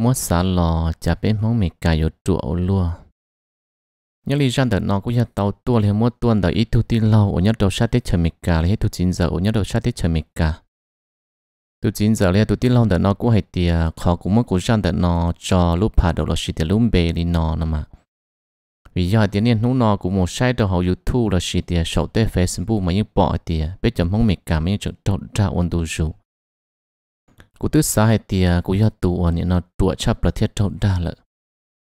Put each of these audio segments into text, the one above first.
mua xả lò chả bên mong mì cà yếu trụ lúa nhớ lý rằng đợt nó cũng như tàu tua thì mua tuần đợt ít thu tin lâu nhất đầu sát tết chờ mì cà thì hết thu chín giờ nhất đầu sát tết chờ mì cà tu chín giờ thì tu tin lâu đợt nó cũng hay tiề khó cũng mất cũng rằng đợt nó cho lúc phá đầu là xịt lúc bề thì nó nó mà vì giờ tiền nên nó nó cũng một sai đầu hậu youtube là xịt tiề sầu tết facebook mà như bỏ tiề biết chấm mong mì cà mấy chỗ trộn ra ôn tu กูตื้อสาเหตียกูยอดตัวเนี่ยนอตัวชับประเทศเราได้ละ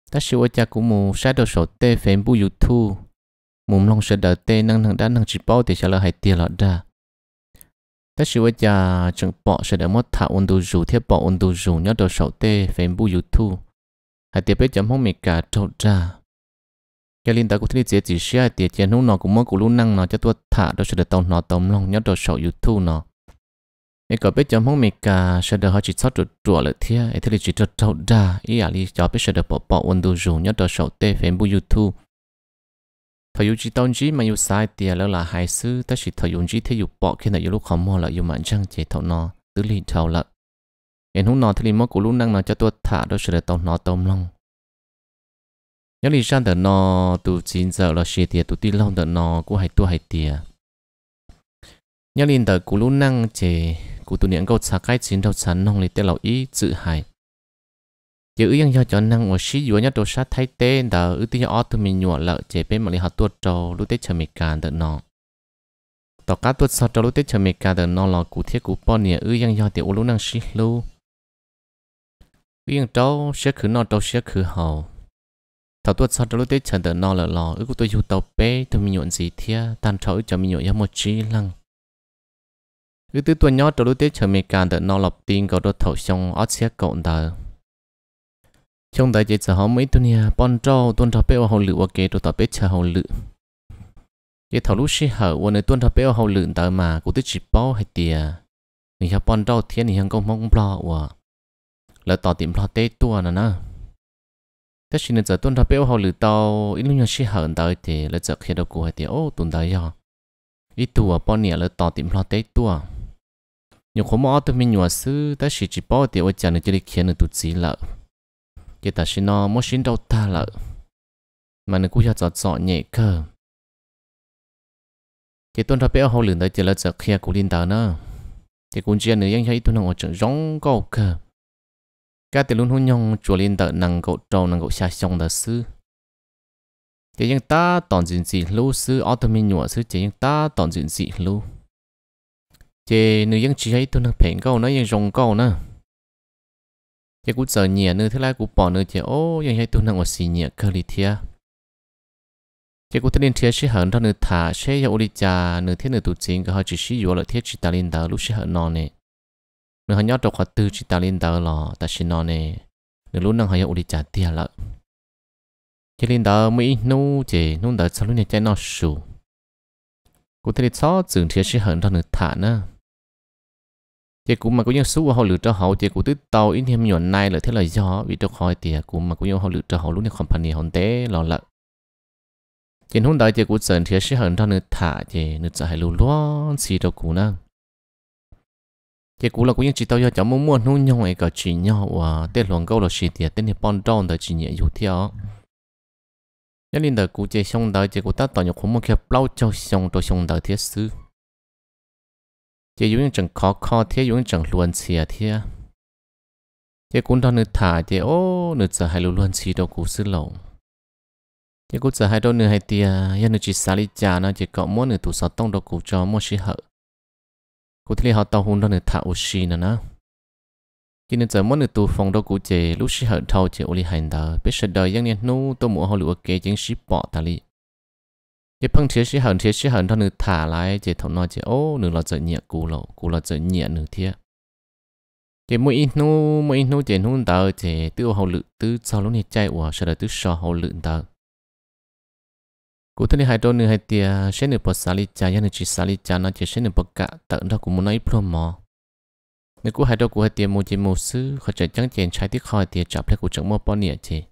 แต่ชัวจะกูมูใช้ดอกสดเต้เฟมบูยูทูมุมลงเสดเต้นั่งทางด้านทางจีบเอาเตียเฉลยเตียละได้แต่ชัวจะจึงปอเสดมดถ่าอุนดูจูเทียบปออุนดูจูเนี่ยดอกสดเต้เฟมบูยูทูหายเตียไปจำห้องเมกาเราได้แกลินตากูที่เจียจีเชียเตียเจียนุ่นนอกูมั่วกูรู้นั่งนอจะตัวถ่าดอกเสดตอนนอตอมลงเนี่ยดอกสดยูทูนอ ấy có biết cho mong mình cả sẽ được họ chỉ sót được chùa lợi thia ấy thế thì chỉ được trâu đa ý à lý cho biết sẽ được bỏ bỏ ôn đồ dùng nhớ được sầu tê phèn bu youtube thời dùng chỉ tông chỉ mà dùng sai tiền lỡ là hại sư ta chỉ thời dùng chỉ thấy dùng bỏ khi nào dùng lúc không mua là dùng mạnh trăng chế thầu nó tứ lý thầu lợn em hôm nọ thì lý mất của lúc năng nó cho tôi thả đôi sự để tông nó tông long nhớ lý sang đợt nó từ chín giờ là xì tiền từ tí long đợt nó của hay tua hai tiền nhớ lý đợt của lúc năng chế cụ tụ niệm câu xả cái chín đầu sẵn nông lì tế lẩu ý tự hại giờ ư yang cho cho năng ở sĩ dùa nhất đồ sát thay tế đã ưu tí nhỏ tụ mình nhọ lợi chế bên mà lì hạt tuột trâu lúc tết chờ mì càn đợt nọ tỏ cá tuột sọt trâu lúc tết chờ mì càn đợt nọ là cụ thiết cụ bò nịa ưu yang cho tiểu ưu lũ năng sĩ lưu ư yang trâu sẽ khử nọ trâu sẽ khử hầu thảo tuột sọt trâu lúc tết chờ đợt nọ lợ lò ưu cụ tôi dù tàu bê tụ mình nhọn gì thia tàn trâu ưu cho mình nhọn yam một chi lăng cứ từ tuần nhau trở lúc tết chờ mẹ càng đợt nó lọc tin cầu đốt thầu xong ót xe cộng đờ trong đại dịch giờ họ mấy tuần nhà bọn trâu tuần trâu bèo hậu lự và kế đồ tỏ bếp chờ hậu lự cái thầu lúc xí hở và nơi tuần trâu bèo hậu lự đờ mà cũng tới chỉ bao hết tiề người học bọn trâu thiên thì hàng công mong lo và แล้วต่อติมพลอเต้ตัวนะนะถ้าชินจะต้นทับเป้าเขาหรือเตาอีลุงยังชิหาอันตายเตแล้วจะเขียนดอกกูให้เตโอ้ตุนตายยออีตัวป้อนเนี่ยแล้วต่อติมพลอเต้ตัว nhiều khó mò tôi mình nhỏ sư ta chỉ chỉ bỏ thì ở chả nữa chỉ để khiến tụt gì lợ chỉ ta xin nó mỗi sinh đầu ta lợ mà nó cũng cho chọn chọn nhẹ cơ chỉ tuân ra bé hậu lửng tới chỉ là chợ kia cũng linh tờ nữa chỉ cũng chỉ nữa ยัง thấy tuân nó chọn rong câu cơ cái tiền luôn hôn nhong chùa linh tờ năng cầu trâu năng cầu xa xong tờ sư chỉ những ta toàn diện gì lưu sư ở tôi mình nhỏ sư chỉ những ta toàn diện gì lưu chế nữ dân chỉ hay tôi nó phèn câu nó dân rồng câu nè chế cú sợ nhẹ nữa thế là cú bỏ nữa chế ô dân hay tôi nó ngồi xì nhẹ cơ lì thia chế cú tên thia sẽ hận ra nữa thả sẽ yêu đi cha nữa thế nữa tụt chính cái họ chỉ sử dụng là thiết chỉ ta lên đó lúc sẽ hận nó nè nữa họ nhớ đọc họ từ chỉ ta lên đó là ta sẽ nó nè nữa lúc năng họ yêu đi cha tia lợ chế lên đó mới nô chế nô đó sau lúc này chế nó sù cú tên thia dừng thia sẽ hận ra nữa thả nữa thì cũng mà có những số họ lựa cho họ thì cũng tức tàu ít thêm nhuận này là thế là do vì cho khỏi thì cũng mà có những họ lựa cho họ lúc này company hòn tế lo lợ trên hôm đó thì cũng dần thì sẽ hơn cho nước thả thì nước giải lù luôn xì đâu cũ năng thì cũng là cũng như chỉ tao cho cháu muốn mua nông nhau ấy cả chỉ nhau và tên luồng câu là xì thì tên này bon tròn tới chỉ nhẹ dù theo nhất là đời cũng chơi xong đời thì cũng tắt tao nhiều khổ một cái bao cho xong cho xong đời thiết sự chỉ dùng chẳng khó khó thế dùng chẳng luồn xìa à thế chỉ cũng thằng nữ thả chỉ ô nữ sợ hay luồn xì đâu cũng xứ lẩu chỉ cũng sợ hay đâu nữ hay tia yên nữ chỉ xả lý trả nó chỉ có mỗi nữ tụ sáu tông đâu cũng cho mỗi xí hở cũng thấy họ tàu hôn đâu nữ thả ô xì nữa nó chỉ nên giờ mỗi nữ tụ phòng đâu cũng chỉ lúc xí hở thâu chỉ ô lý hành đó biết sợ đời yên nên nu tôi muốn họ lựa kế chính xí bỏ ta cái phăng chế sĩ hận chế sĩ hận thôi nữ thả lại chế thầu nói chế ô nữ là trợ nhẹ cú lộ cú là trợ nhẹ nữ thiệt chế mỗi ít nu mỗi ít nu chế nu tờ chế tư hậu lự tự sau lúc này chạy ủa sau đó tự sợ hậu lự tờ cụ thể hai đôi nữ hai tia sẽ nữ bỏ xả lý cha nhân chỉ xả lý cha nó chế sẽ nữ bỏ cả tận đó cũng muốn nói pro mò nếu cú hai đôi cú hai tia một chế một sư họ chạy chẳng chế trái tiếc khỏi tia chập lấy cú chẳng mua bao nhiêu chế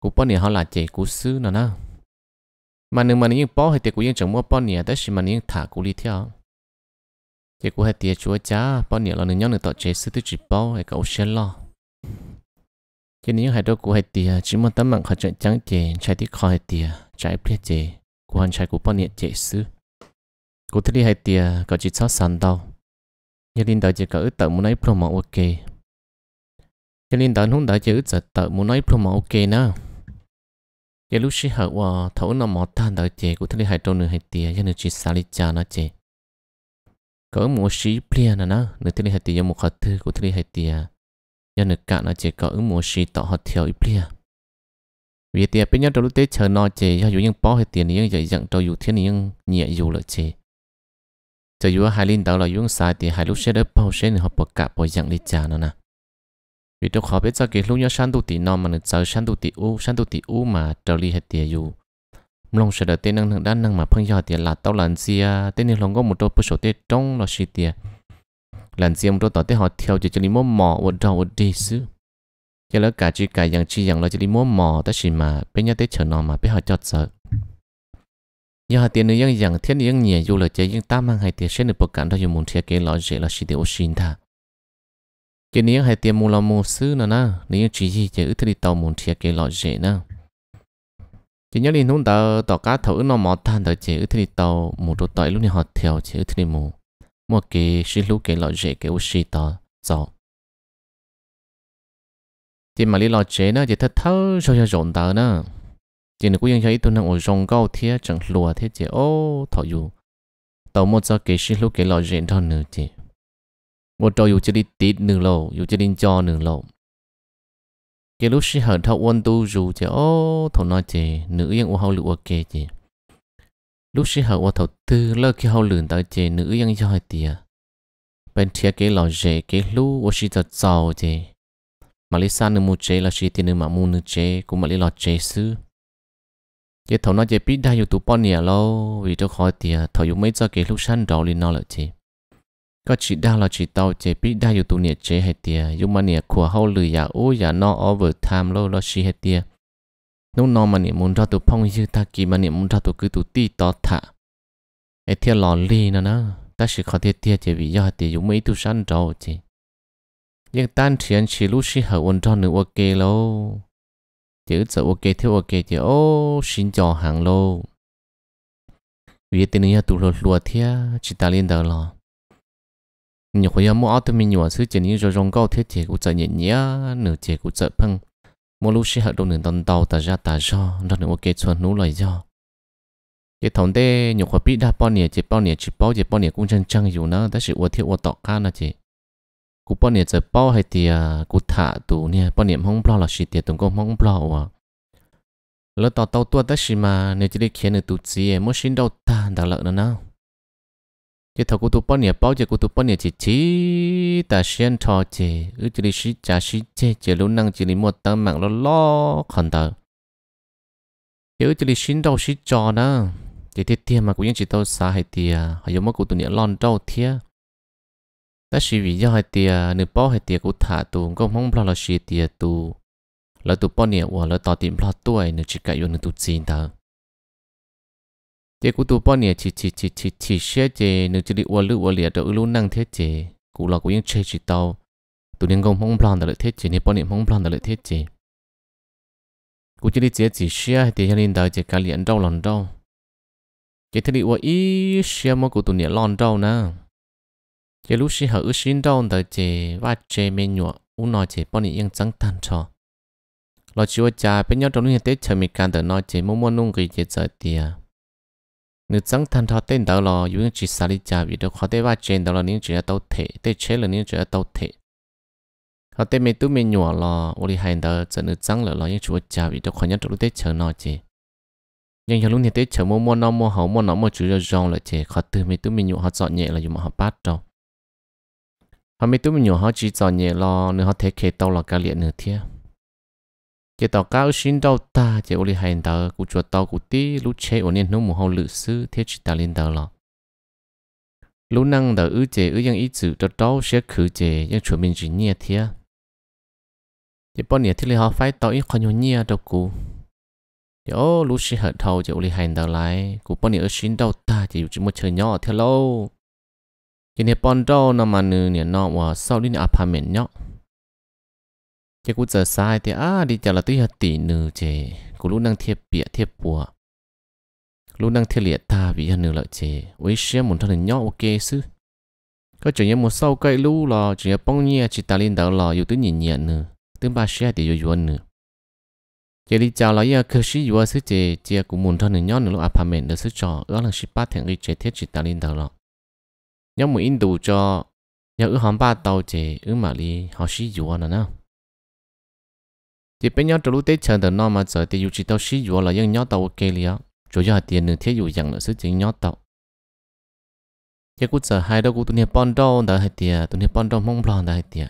cú bao nhiêu họ là chế cú sư nó nào mà nếu mà những bó hay tiệc của những chồng mua bó nhẹ đó thì mà những thả của đi theo tiệc của hay tiệc chúa cha bó nhẹ là những nhóm được tạo chế sư tư chỉ bó hay cậu xe lo cho nên những hai đứa của hay tiệc chỉ muốn tấm mạng khởi trận trắng chè trái tiệc khó hay tiệc trái biết chè của hàng trái của bó nhẹ chế sư của thứ đi hay tiệc có chỉ cho sẵn đâu nhà linh đạo chỉ có ước tự muốn nói promo ok nhà linh đạo không đạo chỉ ước tự muốn nói promo ok nào giờ lúc xí hở wa thấu nó mỏ tan đời chị của thằng đi hai trâu nửa hai tía giờ nửa chị xả đi cha nó chị có một xí plia nè nữa nửa thằng đi hai tía giờ một hạt thứ của thằng đi hai tía giờ nửa cả nó chị có một xí tỏ hạt thiếu ít vì tía bây giờ trâu lúc tế chờ nó chị giờ dù những bó hai tía này những dạy dặn trâu dù thiên này những nhẹ dù lợi chị chờ dù hai linh đầu là dùng sai thì hai lúc sẽ đỡ bao sẽ nửa họ bỏ cả bỏ dặn đi cha nó nè vì tôi khó biết ra cái lúc nhớ sáng tu tỷ nó mà nó sợ sáng tu tỷ u sáng tu tỷ u mà trở đi hết tiền dù lòng sợ đợt tên năng thằng đan năng mà phân giờ tiền là tao lần gì à tên nên lòng có một đôi bút sổ tê trong là xì tiền lần gì một đôi tao tê họ theo chỉ cho đi mua mỏ một đầu một đi xứ cho lỡ cả chi cả dạng chi dạng là chỉ đi mua mỏ ta xì mà bên nhớ tê chờ nó mà bên họ cho sợ giờ họ tiền nữa yang yang thiên yang nhẹ dù là chỉ yang ta mang hai tiền sẽ được bậc cảnh đó dùng muốn thiết kế lõi dễ là xì tiền ô xin thà tiền nếu hai tiền mua là mua sư nữa nè nếu chỉ gì chỉ ít thì tàu muốn chia cái loại dễ nè chỉ nhớ liên hôn tàu tàu cá thấu nó mỏ than tàu chỉ ít thì tàu mua đồ tỏi lúc này họ theo chỉ ít thì mua mua cái xí lú cái loại dễ cái ô xí tàu giàu chỉ mà lý loại dễ nè chỉ thật thấu cho cho rộn tàu nè chỉ cũng như cũng ยัง thấy tôi đang ở rong câu thế chẳng lùa thế chỉ ô thọ dù tàu mua cho cái xí lú cái loại dễ thôi nữa chỉ ว่าเรอยู่จิดติดหนึ่งโลอยู่จุดจอหนึ่งโลเกลุชิหันทวันตูจูเจโอทนาเจหนึ่งยังอ่าเาลุอว่เกจิลุชิหันว่าทวตือเลิกที่เขาหลุดตาเจหนึ่งยังจะหายตียเป็นเทียเกลอเจเกลุว่าชิจะเจ้าเจมาลิซานึ่งมูเจลาชิตีหนึ่งมามูหนึ่งเจกูมาลิลอเจซื้อเจ้าทนายเจ็บปิดได้อยู่ตัวป้อนเนี่ยเราวิจารณ์เตียถอยอยู่ไม่จะเกลุชันดอลินนอเลยเจก็จีดาเราจีเตาเจปิได้อยู่ตัวเนี่ยเจให้เตียยุมันเนี่ยขัวเฮาหรืออย่าอู้อย่านออเวอร์ไทม์เราเราชีให้เตียนุ่งนอนมันเนี่ยมุนทัตุพองยืดตากีมันเนี่ยมุนทัตุคือตุตีต่อถะไอเทียหล่อลีนะนะแต่สิขอเทียเตียเจวิยาเตียอยู่ไม่ตุชันเราเจยังต้านเทียนชีลูชีเหวันทอนหนึ่งโอเคแล้วเจอจะโอเคเที่ยวโอเคเจโอ้ชินจอหางโลวิ่งตีนี้ตุลลัวเทียจิตาลินเดอร์หรอ nhiều hồi mua auto mình nhiều sự chỉ những rồi rong câu thế thì cũng chợ nhẹ nhẹ nửa chỉ cũng chợ phăng mua lúc sẽ hợp đồng nửa tần tàu ta ra ta do nó nửa ok chuẩn nú lời do cái thằng tê nhiều hồi biết đã bao nhiêu chỉ bao nhiêu chỉ bao chỉ bao nhiêu cũng chân chân dù nó đã sự ua thiết ua tọt ca nó chỉ cú bao nhiêu chỉ bao hay thì cú thả tù nè bao nhiêu không bao là xịt tiền tụng công không bao à lỡ tàu tao tua đã xì mà nếu chỉ để khiến được tụ gì mới xin đâu ta đã lỡ nó nào chỉ thầu cụ tụ bao nhiêu bao giờ cụ tụ bao nhiêu chỉ chỉ ta xuyên cho chỉ Ở chỉ đi xí trả xí chế chỉ lúc năng chỉ đi một tấm mạng lo lo khẩn tờ Ở ư chỉ đi xí đâu xí cho đó chỉ thiết thiệt mà cũng những chỉ tao xa hay tiề hay giống mà cụ tụ nhẹ lon đâu thiệt ta xí vì do hay tiề nửa bao hay tiề cụ thả tụ cũng không bao là xí tiề tụ lỡ tụ bao nhiêu hoặc lỡ tao tìm bao tuổi nửa chỉ cái yêu nửa tụ chín tờ chế cú tu bọn nè chỉ chỉ chỉ chỉ chỉ xe chế nửa chỉ đi uo lư uo liệt đâu luôn năng thế chế cú lọ cú yên chơi chỉ tàu tụi nên công không plan được thế chế nên bọn nè không plan được thế chế cú chỉ đi chế chỉ xe thì cho nên đời chế cả liền đâu lần đâu chế thế đi uo ý xe mà cú tụi nè lon đâu nè chế lúc xí hở xin đâu đời chế và chế men nhọ u nói chế bọn nè yên trắng tan cho lo chiu cha bên nhau trong lúc hiện tế chờ mình can tới nói chế mua mua nung cái chế giờ tiề nếu chẳng thằng thọ tên đó là những chỉ xả đi chả vì đâu khó để ba trên đó là những chỉ tàu thể để chế là những chỉ tàu thể họ tên mình tu mình nhỏ là ô đi hành đó chẳng nếu chẳng là là những chúa chả vì đâu khó nhất lúc tết chờ nó chứ nhưng hiện lúc này tết chờ mua mua nó mua hậu mua nó mua chủ cho rong là chứ khó từ mình tu mình nhỏ họ dọn nhẹ là dùng mà họ bắt đâu họ mình tu mình nhỏ họ chỉ dọn nhẹ là nếu họ thấy khe tàu là cả liệt nửa thiên chế tàu cao xin đâu ta chế ô li hành tàu cụ chuột tàu cụ tí lú chế ổn nên nó mù hậu lự sư thiết chỉ ta lên tàu lọ lú năng tàu ư chế ư yang ý chữ tàu tàu sẽ khử chế yang chuẩn mình chỉ nhẹ thia chế bọn nhẹ thiết li họ phải tàu ý khó nhiều nhẹ đâu cụ chế ô lú sĩ hận thầu chế ô li hành tàu lại cụ bọn nhẹ ư xin đâu ta chế chỉ một chơi nhỏ thia lâu chế nhẹ bọn đâu nó mà nư nhẹ nọ và sau đi apartment nhóc chế cú giờ sai thì à đi chả là tuy hạt tỷ nữ chế cú lúc năng thiệp bịa thiệp bùa lúc đang thiệp liệt ta vì hạt nữ lợi chế với xe muốn thằng nhỏ ok sư có chuyện như một sau cây lú lò chuyện như bông nhia chỉ ta lên đầu lò yêu tính nhìn nhẹ nữa tương ba xe thì yêu yêu nữa chế đi chào là yêu cơ sĩ yêu sư chế chế cũng muốn thằng nhỏ nữa lúc apartment được sư cho, ở lần ship ba thằng đi chế thiết chỉ ta lên đầu lò nhóm một in đủ cho nhớ ở hòm ba tàu chế ở mà đi họ sĩ yêu nữa nào thì bên nhau trở lũ tết chờ đợi nó mà giờ thì dù chỉ tao xí là những nhau tàu ok liền chủ yếu là tiền được thiết dù rằng là sự chính nhau tàu giờ cũng giờ hai đầu cũng tụi hiệp bond đâu đã hai tiền tụi hiệp bond đâu mong lòng đã hai tiền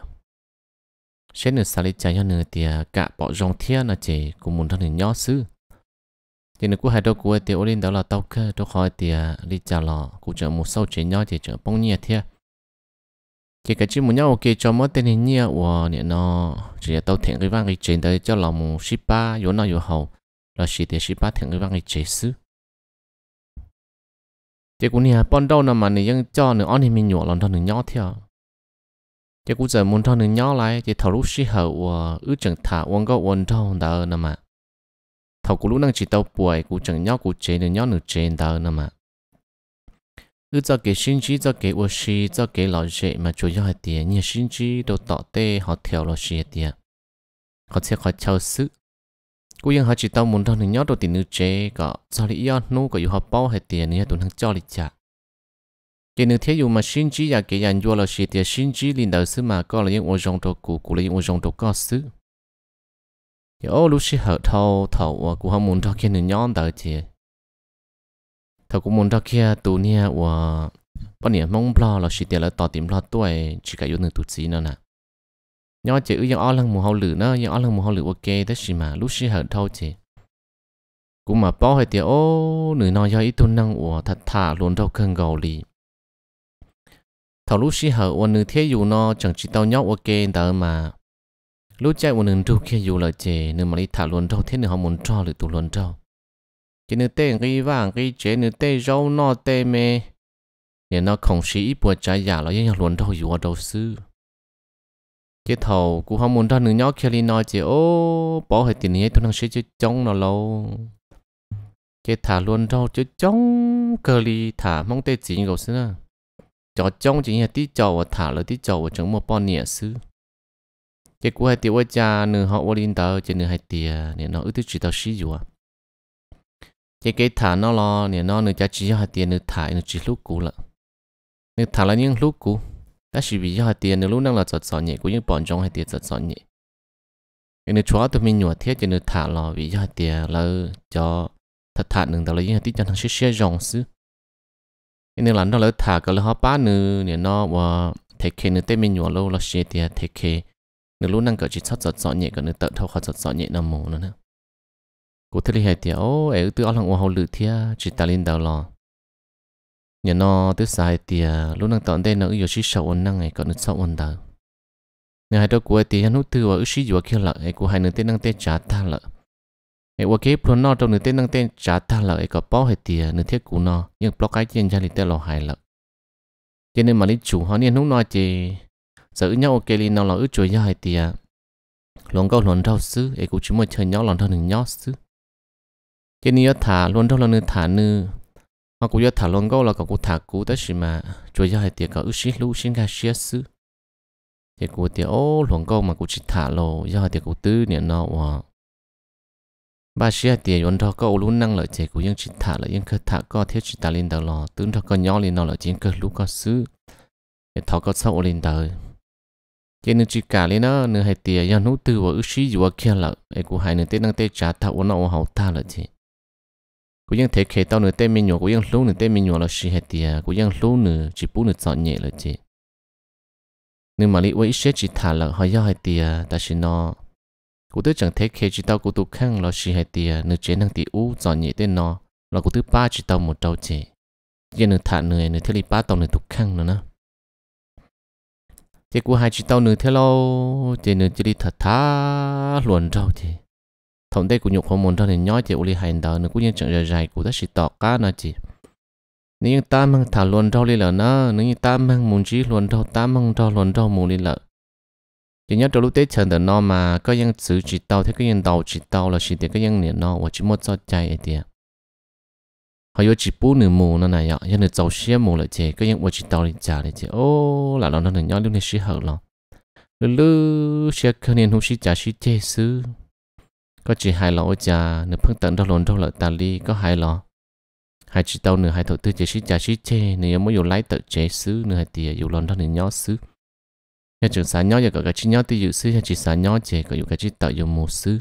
sẽ được xài chạy nhau nữa thì cả bỏ dòng thiên là chỉ cũng muốn thân hình nhau xứ thì nó cũng hai đầu cũng thì ôn lên đó là tàu cơ đâu khỏi thì đi trả lò cũng chờ một sau chế nhau thì chờ bông nhẹ thiên chỉ cái chữ muốn nhau ok cho mất tên hình như của nè nó chỉ là tàu thẹn cái vang cái chuyện tới cho lòng một ba, yếu nó yếu hậu là chỉ để ba thẹn cái vang cái chế sư chỉ cũng nè bắt đầu nào mà nè ยัง cho nè on thì mình nhổ lòng thằng nè nhau theo chỉ cũng giờ muốn thằng nè nhau lại chỉ thầu lúc shi hậu của ứ chẳng thả uống có uống thâu đỡ nè mà thầu cũng lúc đang chỉ tàu buổi cũng chẳng nhau cũng chế nè nhau nửa chế đỡ nè mà ư cho cái sinh chí cho cái ô xí cho cái lò dễ mà chủ yếu là tiền nhiều sinh chí đồ tỏ tê họ theo lò xí tiền họ sẽ họ chào sự cú yên họ chỉ tao muốn thằng thằng nhóc đồ tiền nữ chế có cho lý do nu có yêu họ bao hay tiền nữa tụi thằng cho lý trả cái nữ thế dù mà sinh chí là cái dàn vua lò xí tiền sinh chí liền đầu sư mà có là những ô rong đồ cũ cũ là những ô rong đồ có sự cái lúc xí họ thâu thâu của họ muốn thằng cái nữ nhóc đầu tiền thật cũng muốn ra kia tù nha của bọn nhỉ mong lo là chỉ tiền là tỏ tìm lo tuổi chỉ cả yếu nửa tụt gì nữa nè nhớ chỉ ư ở lăng mù hậu lử nữa, ở lăng mù hậu lử ok thế chỉ mà lúc xí hở thâu chỉ cũng mà bỏ hơi tiền ô nửa nó do ít tuần năng của thật thả luôn đâu cần gầu lì thầu lúc xí hở của nửa thế dù nó chẳng chỉ tao nhóc ok đó mà lúc chạy của nửa đâu kia dù là chỉ nửa mà đi thả luôn đâu thế nửa họ muốn cho lử tụ luôn đâu chỉ nếu tên cái vàng cái chế nếu tên rau nọ tên mê nhà nó không chỉ ít bữa trái giả là những luôn đâu dùa đâu sư cái thầu cũng không muốn ra nữa nhóc kia đi nói chế ô bỏ hết tiền này tôi đang sẽ chơi chống nó lâu cái thả luôn đâu chứ chống cơ ly thả mong tê chỉ cầu sư nè cho chống chỉ nhà tí chầu thả là tí chầu chẳng một bọn nhẹ sư chế cũng hay tiêu cha nửa họ qua linh tờ chế nửa hai tiền nên nó ước tư chỉ tao xí dùa cái cái thả nó lo nè nó nữa cha chỉ hai tiền nữa thả nữa chỉ lúc cũ lận nữa thả là những lúc cũ ta chỉ vì hai tiền nữa lúc năng là giật giật nhẹ cũng như bọn trong hai tiền giật giật nhẹ cái nữa chó tôi mình nhủa thiết cho nữa thả lo vì hai tiền là cho thật thả nữa đó là những tí cho thằng sẽ sẽ dòng xứ cái nữa là nó lỡ thả cái lỡ họ ba nữa nè nó và thế kia nữa tụi mình nhủa lâu là sẽ tiền thế kia nữa lúc năng cỡ chỉ sót giật giật nhẹ cái nữa tự thâu khó giật giật nhẹ nằm mồ nữa cụ thể hệ thì ô ở từ ở lòng hậu lự thia chỉ ta lên đầu lò nhà nó từ sai thì lúc năng tận đây nó yêu chỉ sầu ổn năng ngày còn nước sầu ổn đầu nhà hai đó của thì hắn hút từ ở ước gì vừa kia lợ ấy của hai nửa tên năng tên trả tha lợ ấy qua kế plon nó trong nửa tên năng tên trả tha lợ ấy có bao hệ thì nửa thiết của nó nhưng block cái trên gia đình tên lò hai lợ cho nên mà lý chủ họ nên hút nói chỉ sợ nhau ok li nó là ước chuối ra hệ thì luôn câu luôn đau xứ, ấy cũng chỉ mới chơi nhau lòng thân hình nhau sứ cái này thả thả thả thả thả luôn luôn luôn là là mà mà mà câu câu chủ yếu ước lưu sinh ô chỉ ba sĩ tiền vẫn thọ câu luôn năng lợi chế của vẫn chỉ thả lợi vẫn cơ thả có thiết chỉ ta lên đầu lò tướng thọ có nhỏ lên nó lợi chiến cơ lưu có xứ để thọ có sâu lên đời cái nên chỉ cả lên đó nên hay tiền yon nút từ và ước sĩ vừa kia lợi ấy của hai nên tết năng tết trả thọ nó hậu tha lợi chế กูยังเทคเต่าเนื้อเต้ไม่หนัวกูยังรู้เนื้อเต้ไม่หนัวเราชีเหตียกูยังรู้เนื้อจีปูเนื้อจอดเหนื่อยเลยจีเนื้อมาลิว่าอีเชจิตาละหอยย่อเหตียแต่ชินอกูตื้อจังเทคเคจิตากูตุกข้างเราชีเหตียเนื้อเจนังตีอู้จอดเหนื่อยเต้นนอเรากูตื้อป้าจิตาหมดเจ้าจียังเนื้อถาเหนื่อยเนื้อเทลีป้าตองเนื้อตุกข้างเนาะนะเจ้กูหายจิตาเนื้อเทเราเจเนื้อจิริทัตตาหลวนเจ้าจี thống tê của nhục hôm muốn thôi thì nhói chỉ uli hành đó nó cũng như chuyện dài dài của ta chỉ tỏ cá nó chỉ nếu như ta mang thảo luôn đâu đi lợ nó nếu như ta mang muốn chỉ luôn đâu ta mang đâu luôn đâu muốn đi lợ chỉ nhớ trong lúc tết chờ đợi nó mà có những sự chỉ tàu thế có những tàu chỉ tàu là chỉ để có những niệm nó và chỉ một cho chạy ấy tiền à. họ yêu chỉ bốn nửa mù nó này ạ nhưng nửa dầu xe mù là chỉ có những một chỉ tàu đi trả để chỉ ô là nó nó nhớ lúc này sĩ hở lo lư lư xe cơ niệm hú sĩ trả sĩ chê xứ có chỉ hai lọ trà nửa phân tận đâu lồn đâu lợ tà ly có hai lọ hai chỉ tàu nửa hai thổ tư chỉ xí trà xí chê nửa mới dù lái tự chế xứ nửa hai tiề dù lòn đó nửa nhỏ xứ nhà trường xã nhỏ giờ có cái chỉ nhỏ tư dự xứ nhà chỉ xã nhỏ chê có dùng cái chỉ tàu dùng một xứ